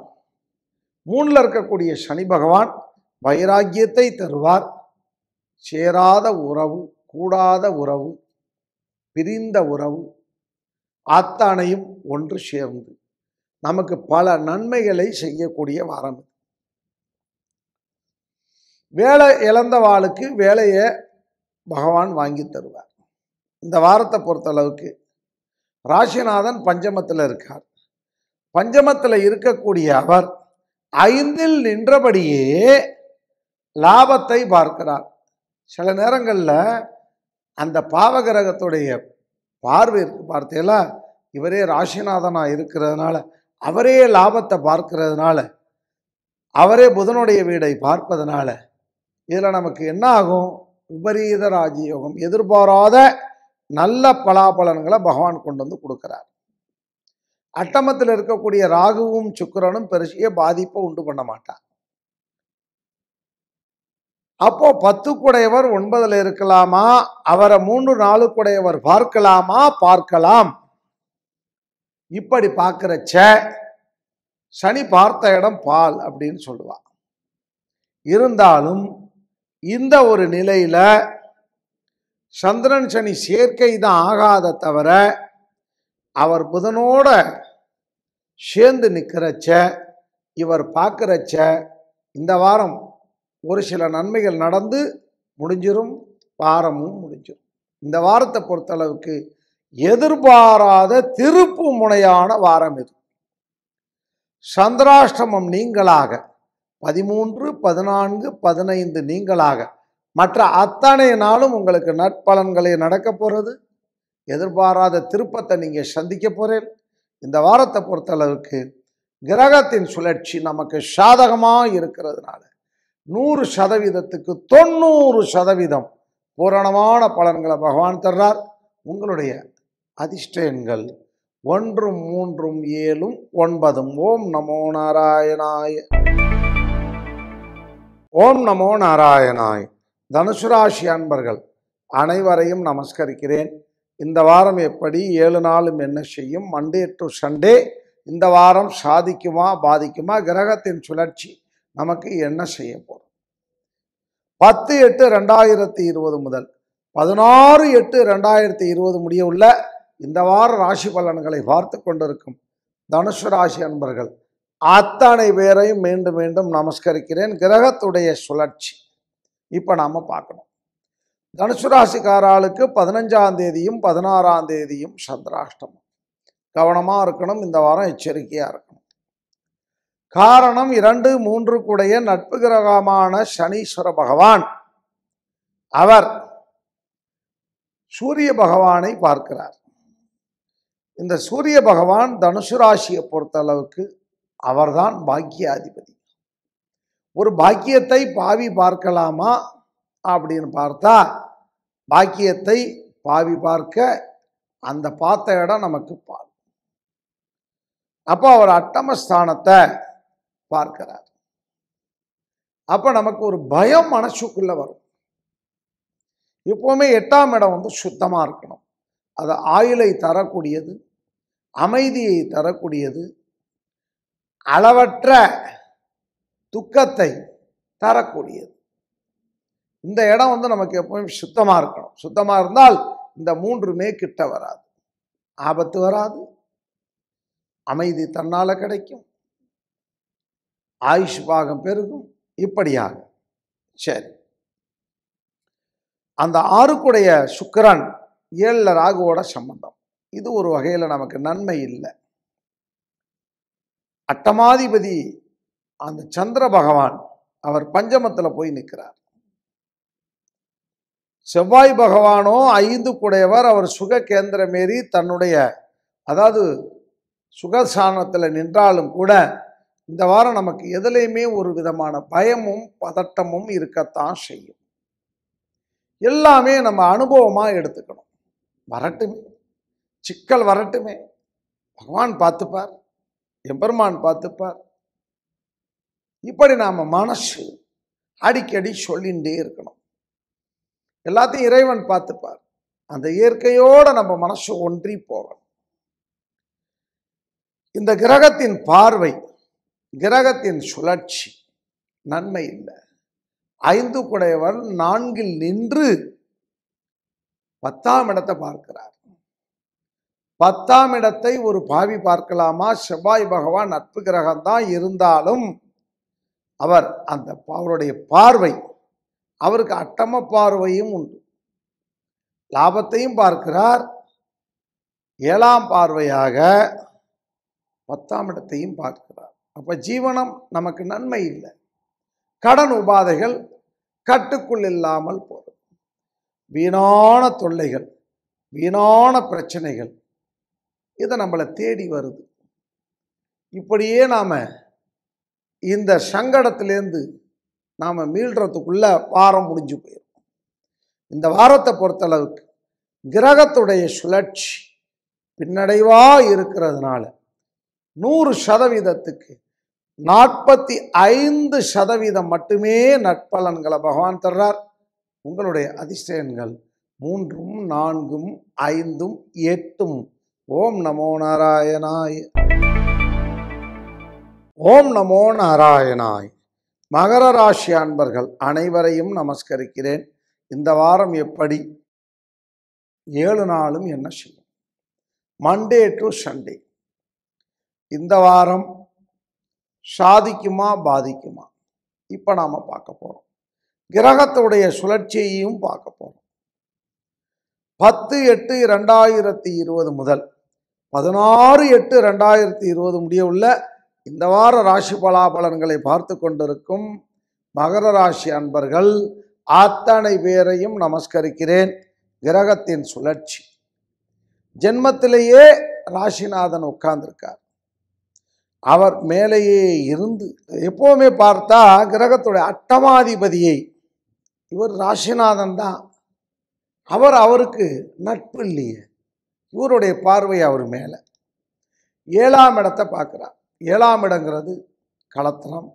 Speaker 1: மூணில் இருக்கக்கூடிய சனி பகவான் வைராக்கியத்தை தருவார் சேராத உறவு கூடாத உறவு பிரிந்த உறவு ஆத்தானையும் ஒன்று சேர்ந்து நமக்கு பல நன்மைகளை செய்யக்கூடிய வாரம் வேலை இழந்தவாளுக்கு வேலையை பகவான் வாங்கி தருவார் இந்த வாரத்தை பொறுத்தளவுக்கு ராசிநாதன் பஞ்சமத்தில் இருக்கார் பஞ்சமத்தில் இருக்கக்கூடிய அவர் ஐந்தில் நின்றபடியே லாபத்தை பார்க்கிறார் சில நேரங்களில் அந்த பாவகிரகத்துடைய பார்வை இருக்கு பார்த்தீங்களா இவரே ராசிநாதனாக இருக்கிறதுனால அவரே லாபத்தை பார்க்கறதுனால அவரே புதனுடைய வீடை பார்ப்பதனால இதில் நமக்கு என்ன ஆகும் உபரீத ராஜயோகம் எதிர்பாராத நல்ல பலாபலன்களை பகவான் கொண்டு வந்து கொடுக்குறார் அட்டமத்தில் இருக்கக்கூடிய ராகுவும் சுக்கரனும் பெருசிய பாதிப்பை உண்டு பண்ண மாட்டார் அப்போ பத்து குடையவர் ஒன்பதுல இருக்கலாமா அவரை மூணு நாலு குடையவர் பார்க்கலாமா பார்க்கலாம் இப்படி பார்க்குறச்ச சனி பார்த்த இடம் பால் அப்படின்னு சொல்லுவான் இருந்தாலும் இந்த ஒரு நிலையில் சந்திரன் சனி சேர்க்கை தான் ஆகாத தவிர அவர் புதனோட சேர்ந்து நிற்கிறச்ச இவர் பார்க்குறச்ச இந்த வாரம் ஒரு சில நன்மைகள் நடந்து முடிஞ்சிரும் வாரமும் முடிஞ்சிடும் இந்த வாரத்தை பொறுத்தளவுக்கு எதிர்பாராத திருப்பு முனையான வாரம் இது சந்திராஷ்டமம் நீங்களாக பதிமூன்று பதினான்கு பதினைந்து நீங்களாக மற்ற அத்தனை நாளும் உங்களுக்கு நற்பலன்களை நடக்க போகிறது எதிர்பாராத திருப்பத்தை நீங்கள் சந்திக்க போகிறேன் இந்த வாரத்தை பொறுத்தளவுக்கு கிரகத்தின் சுழற்சி நமக்கு சாதகமாக இருக்கிறதுனால நூறு சதவீதத்துக்கு தொண்ணூறு சதவீதம் பூரணமான பலன்களை பகவான் தர்றார் உங்களுடைய அதிர்ஷ்டங்கள் ஒன்றும் மூன்றும் ஏழும் ஒன்பதும் ஓம் நமோ நாராயணாய ஓம் நமோ நாராயணாய் தனுசுராசி அன்பர்கள் அனைவரையும் நமஸ்கரிக்கிறேன் இந்த வாரம் எப்படி ஏழு நாளும் என்ன செய்யும் மண்டே டு சண்டே இந்த வாரம் சாதிக்குமா பாதிக்குமா கிரகத்தின் சுழற்சி நமக்கு என்ன செய்ய போகும் பத்து எட்டு ரெண்டாயிரத்தி இருபது முதல் பதினாறு எட்டு ரெண்டாயிரத்தி இருபது முடிய உள்ள இந்த வார ராசி பலன்களை பார்த்து கொண்டிருக்கும் தனுசு ராசி அன்பர்கள் அத்தனை பேரையும் மீண்டும் மீண்டும் நமஸ்கரிக்கிறேன் கிரகத்துடைய சுழற்சி இப்போ நாம் பார்க்கணும் தனுசு ராசிக்காராளுக்கு பதினஞ்சாம் தேதியும் பதினாறாம் தேதியும் சந்திராஷ்டமம் கவனமாக இருக்கணும் இந்த வாரம் எச்சரிக்கையாக இருக்கணும் காரணம் இரண்டு மூன்று கூடைய நட்பு கிரகமான சனீஸ்வர பகவான் அவர் சூரிய பகவானை பார்க்கிறார் இந்த சூரிய பகவான் தனுசு ராசியை பொறுத்தளவுக்கு அவர்தான் பாக்கியாதிபதி ஒரு பாக்கியத்தை பாவி பார்க்கலாமா அப்படின்னு பார்த்தா பாக்கியத்தை பாவி பார்க்க அந்த பார்த்த இடம் நமக்கு பால் அப்போ அவர் அட்டமஸ்தானத்தை பார்க்கிறார் அப்போ நமக்கு ஒரு பயம் மனசுக்குள்ளே வரும் எப்போவுமே எட்டாம் இடம் வந்து சுத்தமாக இருக்கணும் அது ஆயுளை தரக்கூடியது அமைதியை தரக்கூடியது அளவற்ற துக்கத்தை தரக்கூடியது இந்த இடம் வந்து நமக்கு எப்பவும் சுத்தமாக இருக்கணும் சுத்தமாக இருந்தால் இந்த மூன்றுமே கிட்ட வராது ஆபத்து வராது அமைதி தன்னால் கிடைக்கும் ஆயுஷ் பாகம் பெருகும் இப்படியாக சரி அந்த ஆறுக்குடைய சுக்கரன் ஏழில் ராகுவோட சம்பந்தம் இது ஒரு வகையில் நமக்கு நன்மை இல்லை அட்டமாதிபதி அந்த சந்திர பகவான் அவர் பஞ்சமத்தில் போய் நிற்கிறார் செவ்வாய் பகவானோ ஐந்து குடையவர் அவர் சுக கேந்திர மாரி தன்னுடைய அதாவது சுகசானத்தில் நின்றாலும் கூட இந்த வாரம் நமக்கு எதுலேயுமே ஒரு விதமான பயமும் பதட்டமும் இருக்கத்தான் செய்யும் எல்லாமே நம்ம அனுபவமாக எடுத்துக்கணும் வரட்டுமே சிக்கல் வரட்டுமே பகவான் பார்த்துப்பார் எம்பெருமான் பார்த்துப்பார் இப்படி நாம் மனசு அடிக்கடி சொல்லிகிட்டே இருக்கணும் எல்லாத்தையும் இறைவன் பார்த்துப்பார் அந்த இயற்கையோடு நம்ம மனசு ஒன்றி போகணும் இந்த கிரகத்தின் பார்வை கிரகத்தின் சுழற்சி நன்மை இல்லை ஐந்து குடையவர் நான்கில் நின்று பத்தாம் இடத்தை பார்க்கிறார் பத்தாம் இடத்தை ஒரு பாவி பார்க்கலாமா செவ்வாய் பகவான் நட்பு கிரகம்தான் இருந்தாலும் அவர் அந்த அவருடைய பார்வை அவருக்கு அட்டம பார்வையும் உண்டு லாபத்தையும் பார்க்கிறார் ஏழாம் பார்வையாக பத்தாம் இடத்தையும் பார்க்கிறார் அப்போ ஜீவனம் நமக்கு நன்மை இல்லை கடன் உபாதைகள் கட்டுக்குள் இல்லாமல் போகும் வீணான தொல்லைகள் வீணான பிரச்சனைகள் இதை நம்மளை தேடி வருது இப்படியே நாம் இந்த சங்கடத்திலேருந்து நாம் மீள்றதுக்குள்ள வாரம் முடிஞ்சு போயிடும் இந்த வாரத்தை பொறுத்தளவுக்கு கிரகத்துடைய சுழற்சி பின்னடைவாக இருக்கிறதுனால நூறு சதவீதத்துக்கு நாற்பத்தி ஐந்து சதவீதம் மட்டுமே நட்பலன்களை பகவான் தர்றார் உங்களுடைய அதிர்ஷ்டங்கள் மூன்றும் நான்கும் ஐந்தும் எட்டும் ஓம் நமோ நாராயணாய ஓம் நமோ நாராயணாய் மகர ராசி அன்பர்கள் அனைவரையும் நமஸ்கரிக்கிறேன் இந்த வாரம் எப்படி ஏழு நாளும் என்ன செய்யும் மண்டே டு சண்டே இந்த வாரம் சாதிக்குமா பாதிக்குமா இப்போ நாம் பார்க்க போகிறோம் கிரகத்துடைய சுழற்சியையும் பார்க்க போகிறோம் பத்து எட்டு ரெண்டாயிரத்தி இருபது முதல் பதினாறு எட்டு ரெண்டாயிரத்தி இருபது முடிய உள்ள இந்த வார ராசி பலாபலன்களை பார்த்து கொண்டிருக்கும் மகர ராசி அன்பர்கள் அத்தனை பேரையும் நமஸ்கரிக்கிறேன் கிரகத்தின் சுழற்சி ஜென்மத்திலேயே ராசிநாதன் உட்கார்ந்திருக்கார் அவர் மேலேயே இருந்து எப்போவுமே பார்த்தா கிரகத்துடைய அட்டமாதிபதியை இவர் ராசிநாதன் தான் அவர் அவருக்கு நட்பு இல்லையே இவருடைய பார்வை அவர் மேலே ஏழாம் இடத்தை பார்க்குறார் ஏழாம் இடங்கிறது கலத்தனம்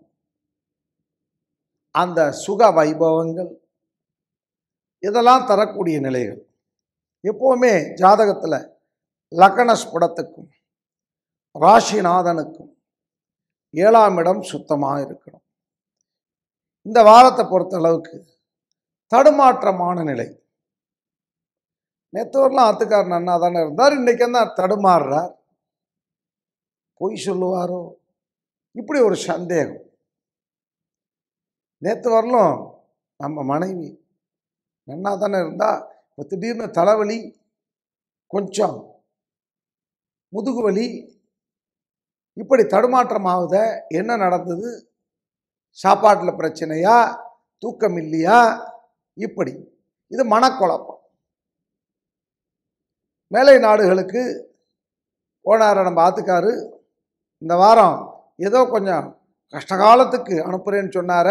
Speaker 1: அந்த சுக வைபவங்கள் இதெல்லாம் தரக்கூடிய நிலைகள் எப்போவுமே ஜாதகத்தில் படத்துக்கும் ராசிநாதனுக்கும் ஏழாம் இடம் சுத்தமாக இருக்கணும் இந்த வாரத்தை பொறுத்தளவுக்கு தடுமாற்றமான நிலை வரலாம் ஆத்துக்காரன் அண்ணா தானே இருந்தார் இன்றைக்கி என்ன தடுமாறுறார் பொய் சொல்லுவாரோ இப்படி ஒரு சந்தேகம் நேற்று வரலும் நம்ம மனைவி நன்னா தானே இருந்தால் இப்போ திடீர்னு தலைவலி கொஞ்சம் முதுகு வலி இப்படி தடுமாற்றம் ஆகுத என்ன நடந்தது சாப்பாட்டில் பிரச்சனையா தூக்கம் இல்லையா இப்படி இது மனக்குழப்பம் மேலை நாடுகளுக்கு ஓனாரை நம்ம ஆத்துக்காரு இந்த வாரம் ஏதோ கொஞ்சம் கஷ்டகாலத்துக்கு அனுப்புகிறேன்னு சொன்னார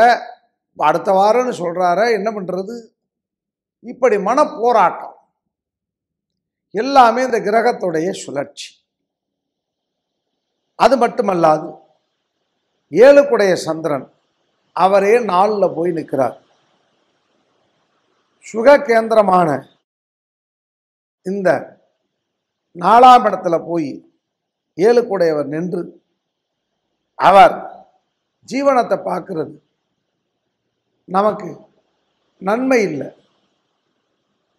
Speaker 1: அடுத்த வாரம்னு சொல்கிறார என்ன பண்ணுறது இப்படி மன போராட்டம் எல்லாமே இந்த கிரகத்துடைய சுழற்சி அது மட்டுமல்லாது ஏழுக்குடைய சந்திரன் அவரே நாளில் போய் நிற்கிறார் சுக கேந்திரமான இந்த நாலாம் இடத்துல போய் ஏழுக்குடையவர் நின்று அவர் ஜீவனத்தை பார்க்கறது நமக்கு நன்மை இல்லை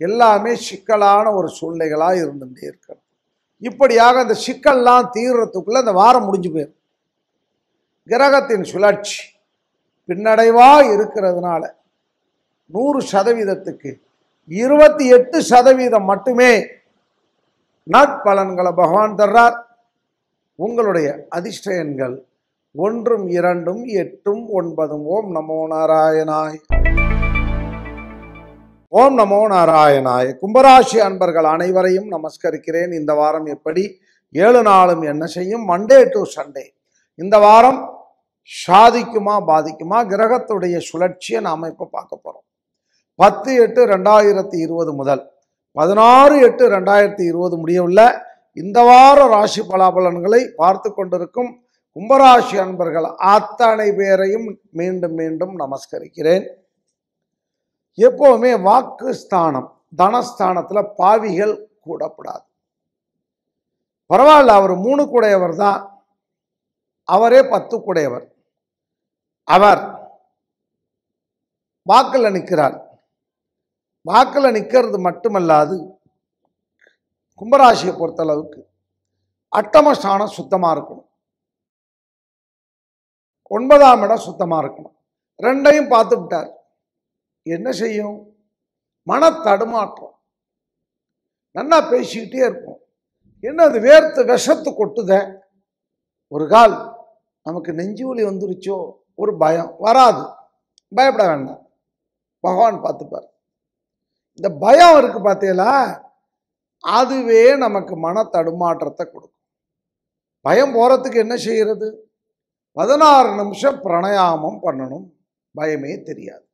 Speaker 1: எல்லாமே சிக்கலான ஒரு சூழ்நிலைகளாக இருந்துகிட்டே இருக்கிறது இப்படியாக அந்த சிக்கல்லாம் தீர்றதுக்குள்ளே அந்த வாரம் முடிஞ்சு போயிடும் கிரகத்தின் சுழற்சி பின்னடைவாக இருக்கிறதுனால நூறு சதவீதத்துக்கு இருபத்தி எட்டு சதவீதம் மட்டுமே நாட்பலன்களை பகவான் தர்றார் உங்களுடைய அதிர்ஷ்டயன்கள் ஒன்றும் இரண்டும் எட்டும் ஒன்பதும் ஓம் நமோ நாராயணாய் ஓம் நமோ நாராயணாய் கும்பராசி அன்பர்கள் அனைவரையும் நமஸ்கரிக்கிறேன் இந்த வாரம் எப்படி ஏழு நாளும் என்ன செய்யும் மண்டே டு சண்டே இந்த வாரம் சாதிக்குமா பாதிக்குமா கிரகத்துடைய சுழற்சியை நாம் இப்போ பார்க்க போகிறோம் பத்து எட்டு ரெண்டாயிரத்தி இருபது முதல் பதினாறு எட்டு ரெண்டாயிரத்தி இருபது முடியவில்லை இந்த வார ராசி பலாபலன்களை பார்த்து கொண்டிருக்கும் கும்பராசி அன்பர்கள் அத்தனை பேரையும் மீண்டும் மீண்டும் நமஸ்கரிக்கிறேன் எப்போவுமே வாக்கு ஸ்தானம் தனஸ்தானத்தில் பாவிகள் கூடப்படாது பரவாயில்ல அவர் மூணு கூடையவர் தான் அவரே பத்து கூடையவர் அவர் வாக்கில் நிற்கிறார் வாக்கில் நிற்கிறது மட்டுமல்லாது கும்பராசியை பொறுத்தளவுக்கு அட்டமஸ்தானம் சுத்தமாக இருக்கணும் ஒன்பதாம் இடம் சுத்தமாக இருக்கணும் ரெண்டையும் பார்த்து விட்டார் என்ன செய்யும் மன தடுமாற்றம் நல்லா பேசிக்கிட்டே இருப்போம் என்ன அது வேர்த்து விஷத்து கொட்டுத ஒரு கால் நமக்கு நெஞ்சு வலி வந்துருச்சோ ஒரு பயம் வராது பயப்பட வேண்டாம் பகவான் பார்த்துப்பார் இந்த பயம் இருக்கு பார்த்தீங்களா அதுவே நமக்கு மன தடுமாற்றத்தை கொடுக்கும் பயம் போகிறதுக்கு என்ன செய்கிறது பதினாறு நிமிஷம் பிரணயாமம் பண்ணணும் பயமே தெரியாது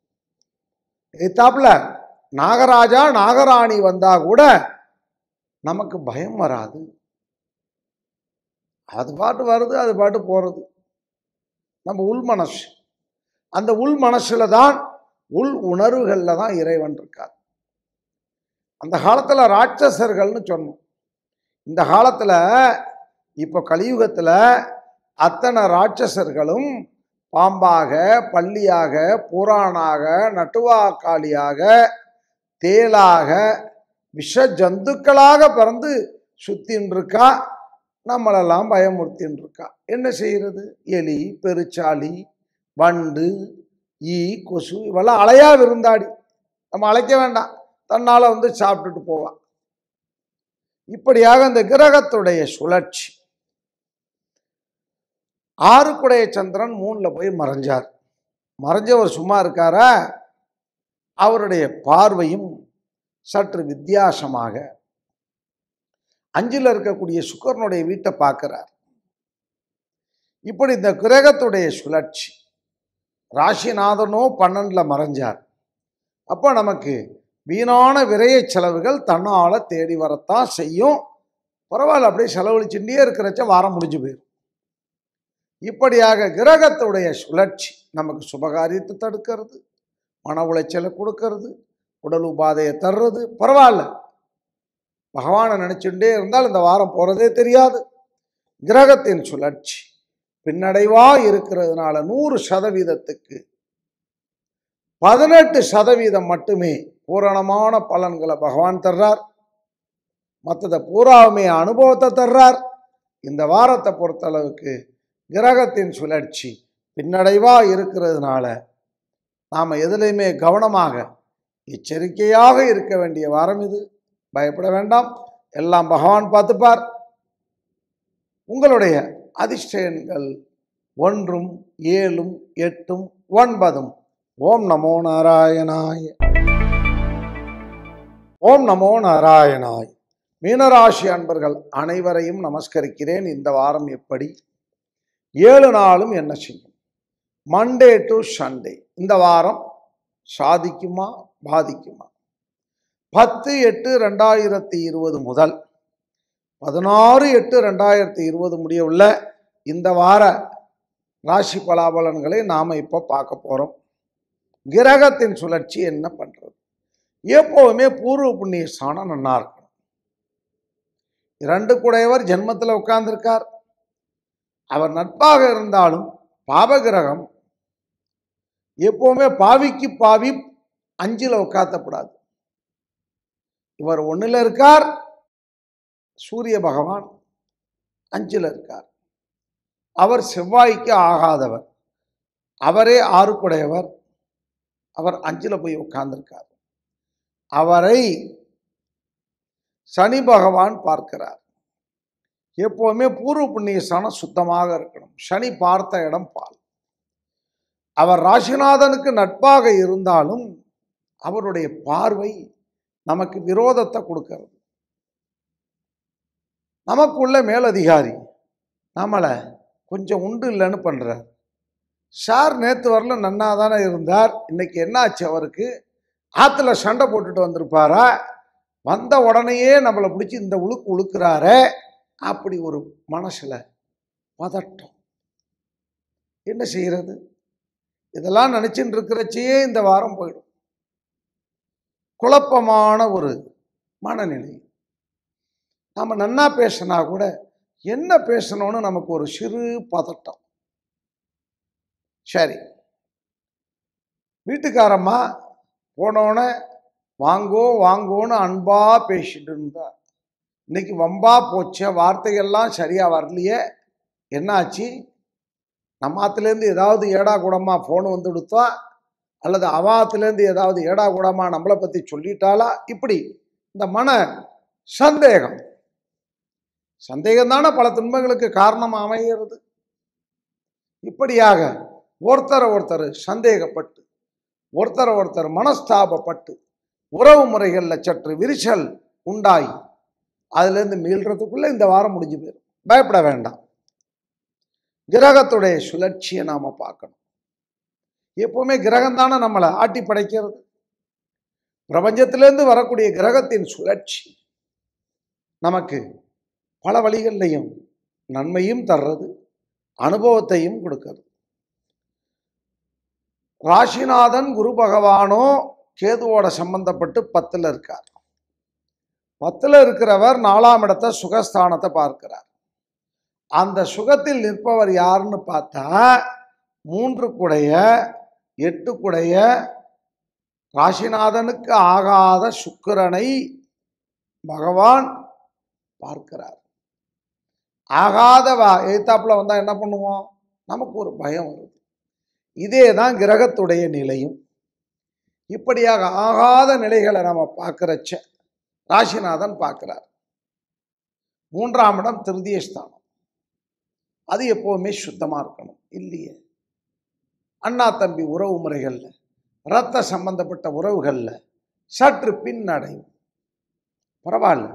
Speaker 1: எத்தாப்புல நாகராஜா நாகராணி வந்தா கூட நமக்கு பயம் வராது அது பாட்டு வருது அது பாட்டு போகிறது நம்ம உள் மனசு அந்த உள் மனசில் தான் உள் உணர்வுகளில் தான் இறைவன் இருக்கார் அந்த காலத்தில் ராட்சசர்கள்னு சொன்னோம் இந்த காலத்தில் இப்போ கலியுகத்தில் அத்தனை ராட்சசர்களும் பாம்பாக பள்ளியாக புராணாக நட்டுவாக்காளியாக தேலாக விஷ ஜந்துக்களாக பிறந்து சுத்தின்னு இருக்கா நம்மளெல்லாம் பயமுறுத்தின்னு இருக்கா என்ன செய்கிறது எலி பெருச்சாளி வண்டு ஈ கொசு இவெல்லாம் அலையா விருந்தாடி நம்ம அழைக்க வேண்டாம் தன்னால் வந்து சாப்பிட்டுட்டு போவான் இப்படியாக அந்த கிரகத்துடைய சுழற்சி ஆறு குடைய சந்திரன் மூணில் போய் மறைஞ்சார் மறைஞ்சவர் சும்மா இருக்காரா அவருடைய பார்வையும் சற்று வித்தியாசமாக அஞ்சில் இருக்கக்கூடிய சுக்கரனுடைய வீட்டை பார்க்குறார் இப்படி இந்த கிரகத்துடைய சுழற்சி ராசிநாதனோ பன்னெண்டில் மறைஞ்சார் அப்போ நமக்கு வீணான விரைய செலவுகள் தன்னால் தேடி வரத்தான் செய்யும் பரவாயில்ல அப்படியே செலவழிச்சுட்டே இருக்கிறச்ச வாரம் முடிஞ்சு போயிடும் இப்படியாக கிரகத்துடைய சுழற்சி நமக்கு சுபகாரியத்தை தடுக்கிறது மன உளைச்சலை கொடுக்கறது உடல் உபாதையை தர்றது பரவாயில்ல பகவானை நினச்சுட்டே இருந்தால் இந்த வாரம் போகிறதே தெரியாது கிரகத்தின் சுழற்சி பின்னடைவாக இருக்கிறதுனால நூறு சதவீதத்துக்கு பதினெட்டு சதவீதம் மட்டுமே பூரணமான பலன்களை பகவான் தர்றார் மற்றதை பூராவுமே அனுபவத்தை தர்றார் இந்த வாரத்தை பொறுத்தளவுக்கு கிரகத்தின் சுழற்சி பின்னடைவாக இருக்கிறதுனால நாம் எதுலையுமே கவனமாக எச்சரிக்கையாக இருக்க வேண்டிய வாரம் இது பயப்பட வேண்டாம் எல்லாம் பகவான் பார்த்துப்பார் உங்களுடைய அதிர்ஷ்டங்கள் ஒன்றும் ஏழும் எட்டும் ஒன்பதும் ஓம் நமோ நாராயணாய் ஓம் நமோ நாராயணாய் மீனராசி அன்பர்கள் அனைவரையும் நமஸ்கரிக்கிறேன் இந்த வாரம் எப்படி ஏழு நாளும் என்ன செய்யும் மண்டே டு சண்டே இந்த வாரம் சாதிக்குமா பாதிக்குமா பத்து எட்டு ரெண்டாயிரத்தி இருபது முதல் பதினாறு எட்டு ரெண்டாயிரத்தி இருபது முடியவுள்ள இந்த வார ராசி பலாபலன்களை நாம் இப்போ பார்க்க போகிறோம் கிரகத்தின் சுழற்சி என்ன பண்ணுறது எப்போவுமே பூர்வ புண்ணிய ஸ்தானம் நல்லா இருக்கணும் இரண்டு குடையவர் ஜென்மத்தில் உட்கார்ந்துருக்கார் அவர் நட்பாக இருந்தாலும் பாவகிரகம் எப்போவுமே பாவிக்கு பாவி அஞ்சில் உட்காத்தப்படாது இவர் ஒன்றில் இருக்கார் சூரிய பகவான் அஞ்சில் இருக்கார் அவர் செவ்வாய்க்கு ஆகாதவர் அவரே ஆறுக்குடையவர் அவர் அஞ்சில் போய் உட்கார்ந்திருக்கார் அவரை சனி பகவான் பார்க்கிறார் எப்போவுமே பூர்வ புண்ணிய ஸ்தானம் சுத்தமாக இருக்கணும் சனி பார்த்த இடம் பால் அவர் ராசிநாதனுக்கு நட்பாக இருந்தாலும் அவருடைய பார்வை நமக்கு விரோதத்தை கொடுக்கறது நமக்குள்ள மேலதிகாரி நம்மளை கொஞ்சம் உண்டு இல்லைன்னு பண்ணுறார் சார் நேற்று வரல நன்னா தானே இருந்தார் இன்னைக்கு என்னாச்சு அவருக்கு ஆற்றுல சண்டை போட்டுட்டு வந்திருப்பாரா வந்த உடனேயே நம்மளை பிடிச்சி இந்த உழுக்கு உழுக்கிறாரே அப்படி ஒரு மனசில் பதட்டம் என்ன செய்கிறது இதெல்லாம் நினச்சின்னு இருக்கிறச்சியே இந்த வாரம் போயிடும் குழப்பமான ஒரு மனநிலை நம்ம நன்னா பேசினா கூட என்ன பேசணும்னு நமக்கு ஒரு சிறு பதட்டம் சரி வீட்டுக்காரம்மா போனோடனே வாங்கோ வாங்கோன்னு அன்பாக பேசிட்டு இருந்தா இன்னைக்கு வம்பா போச்ச வார்த்தைகள்லாம் சரியாக வரலையே என்னாச்சு நம்ம ஆத்துலேருந்து ஏதாவது ஏடா கூடமாக ஃபோன் வந்து கொடுத்தா அல்லது அவாத்துலேருந்து ஏதாவது ஏடா கூடமா நம்மளை பற்றி சொல்லிட்டாளா இப்படி இந்த மன சந்தேகம் சந்தேகம் தானே பல துன்பங்களுக்கு காரணம் அமைகிறது இப்படியாக ஒருத்தரை ஒருத்தர் சந்தேகப்பட்டு ஒருத்தரை ஒருத்தர் மனஸ்தாபப்பட்டு உறவு முறைகளில் சற்று விரிசல் உண்டாயி அதுலேருந்து மீள்றதுக்குள்ளே இந்த வாரம் முடிஞ்சு போயிடும் பயப்பட வேண்டாம் கிரகத்துடைய சுழற்சியை நாம் பார்க்கணும் எப்போவுமே கிரகம் தானே நம்மளை ஆட்டி படைக்கிறது பிரபஞ்சத்திலேருந்து வரக்கூடிய கிரகத்தின் சுழற்சி நமக்கு பல வழிகள்லையும் நன்மையும் தர்றது அனுபவத்தையும் கொடுக்கிறது ராசிநாதன் குரு பகவானோ கேதுவோட சம்பந்தப்பட்டு பத்தில் இருக்கார் பத்தில் இருக்கிறவர் நாலாம் இடத்த சுகஸ்தானத்தை பார்க்கிறார் அந்த சுகத்தில் நிற்பவர் யாருன்னு பார்த்தா மூன்று குடைய எட்டு குடைய ராசிநாதனுக்கு ஆகாத சுக்கிரனை பகவான் பார்க்கிறார் ஆகாதவா எழுத்தாப்பில் வந்தால் என்ன பண்ணுவோம் நமக்கு ஒரு பயம் வருது இதே தான் கிரகத்துடைய நிலையும் இப்படியாக ஆகாத நிலைகளை நம்ம பார்க்குறச்ச ராசிநாதன் பார்க்குறார் மூன்றாம் இடம் திருதியஸ்தானம் அது எப்போவுமே சுத்தமாக இருக்கணும் இல்லையே அண்ணா தம்பி உறவு முறைகளில் இரத்த சம்பந்தப்பட்ட உறவுகளில் சற்று பின்னடையும் பரவாயில்ல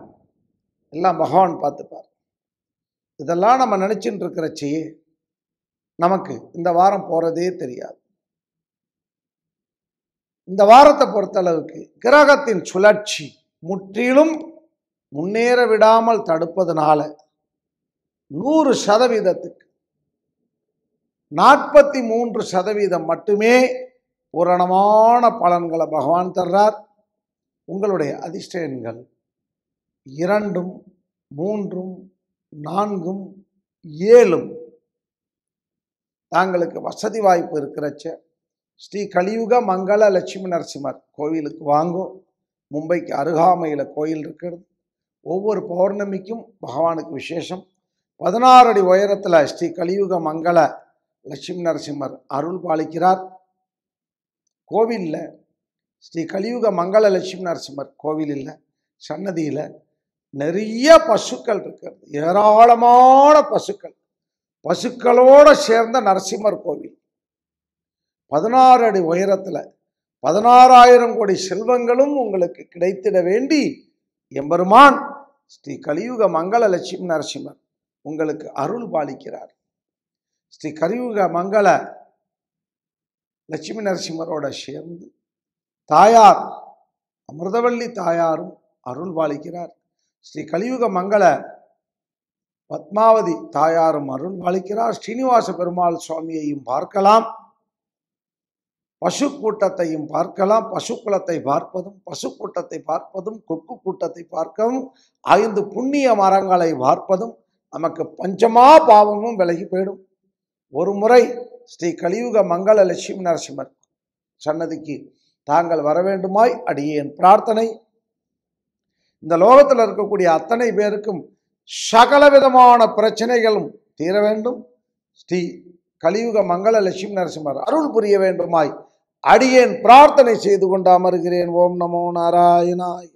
Speaker 1: எல்லாம் பகவான் பார்த்துப்பார் இதெல்லாம் நம்ம நினச்சிட்டு இருக்கிறச்சியே நமக்கு இந்த வாரம் போகிறதே தெரியாது இந்த வாரத்தை பொறுத்தளவுக்கு கிரகத்தின் சுழற்சி முற்றிலும் முன்னேற விடாமல் தடுப்பதனால நூறு சதவீதத்துக்கு நாற்பத்தி மூன்று சதவீதம் மட்டுமே பூரணமான பலன்களை பகவான் தர்றார் உங்களுடைய அதிர்ஷ்டங்கள் இரண்டும் மூன்றும் நான்கும் ஏழும் தாங்களுக்கு வசதி வாய்ப்பு இருக்கிறச்ச ஸ்ரீ கலியுக மங்கள லட்சுமி நரசிம்மர் கோவிலுக்கு வாங்கும் மும்பைக்கு அருகாமையில் கோயில் இருக்கிறது ஒவ்வொரு பௌர்ணமிக்கும் பகவானுக்கு விசேஷம் பதினாறு அடி உயரத்தில் ஸ்ரீ கலியுக மங்கள லட்சுமி நரசிம்மர் அருள் பாலிக்கிறார் கோவிலில் ஸ்ரீ கலியுக மங்கள லட்சுமி நரசிம்மர் கோவிலில் சன்னதியில் நிறைய பசுக்கள் இருக்கிறது ஏராளமான பசுக்கள் பசுக்களோடு சேர்ந்த நரசிம்மர் கோவில் பதினாறு அடி உயரத்தில் பதினாறாயிரம் கோடி செல்வங்களும் உங்களுக்கு கிடைத்திட வேண்டி எம்பெருமான் ஸ்ரீ கலியுக மங்கள லட்சுமி நரசிம்மர் உங்களுக்கு அருள் பாலிக்கிறார் ஸ்ரீ கலியுக மங்கள லட்சுமி நரசிம்மரோட சேர்ந்து தாயார் அமிர்தவள்ளி தாயாரும் அருள் பாலிக்கிறார் ஸ்ரீ கலியுக மங்கள பத்மாவதி தாயாரும் அருள் பாலிக்கிறார் ஸ்ரீனிவாச பெருமாள் சுவாமியையும் பார்க்கலாம் பசு கூட்டத்தையும் பார்க்கலாம் பசு பார்ப்பதும் பசு கூட்டத்தை பார்ப்பதும் கொக்கு கூட்டத்தை பார்க்கவும் ஐந்து புண்ணிய மரங்களை பார்ப்பதும் நமக்கு பஞ்சமா பாவமும் விலகி போயிடும் ஒரு முறை ஸ்ரீ கலியுக மங்கள லட்சுமி நரசிம்மர் சன்னதிக்கு தாங்கள் வர வேண்டுமாய் அடியேன் பிரார்த்தனை இந்த லோகத்தில் இருக்கக்கூடிய அத்தனை பேருக்கும் சகல விதமான பிரச்சனைகளும் தீர வேண்டும் ஸ்ரீ கலியுக மங்கள லட்சுமி நரசிம்மர் அருள் புரிய வேண்டுமாய் அடியேன் பிரார்த்தனை செய்து கொண்டு அமர்கிறேன் ஓம் நமோ நாராயணாய்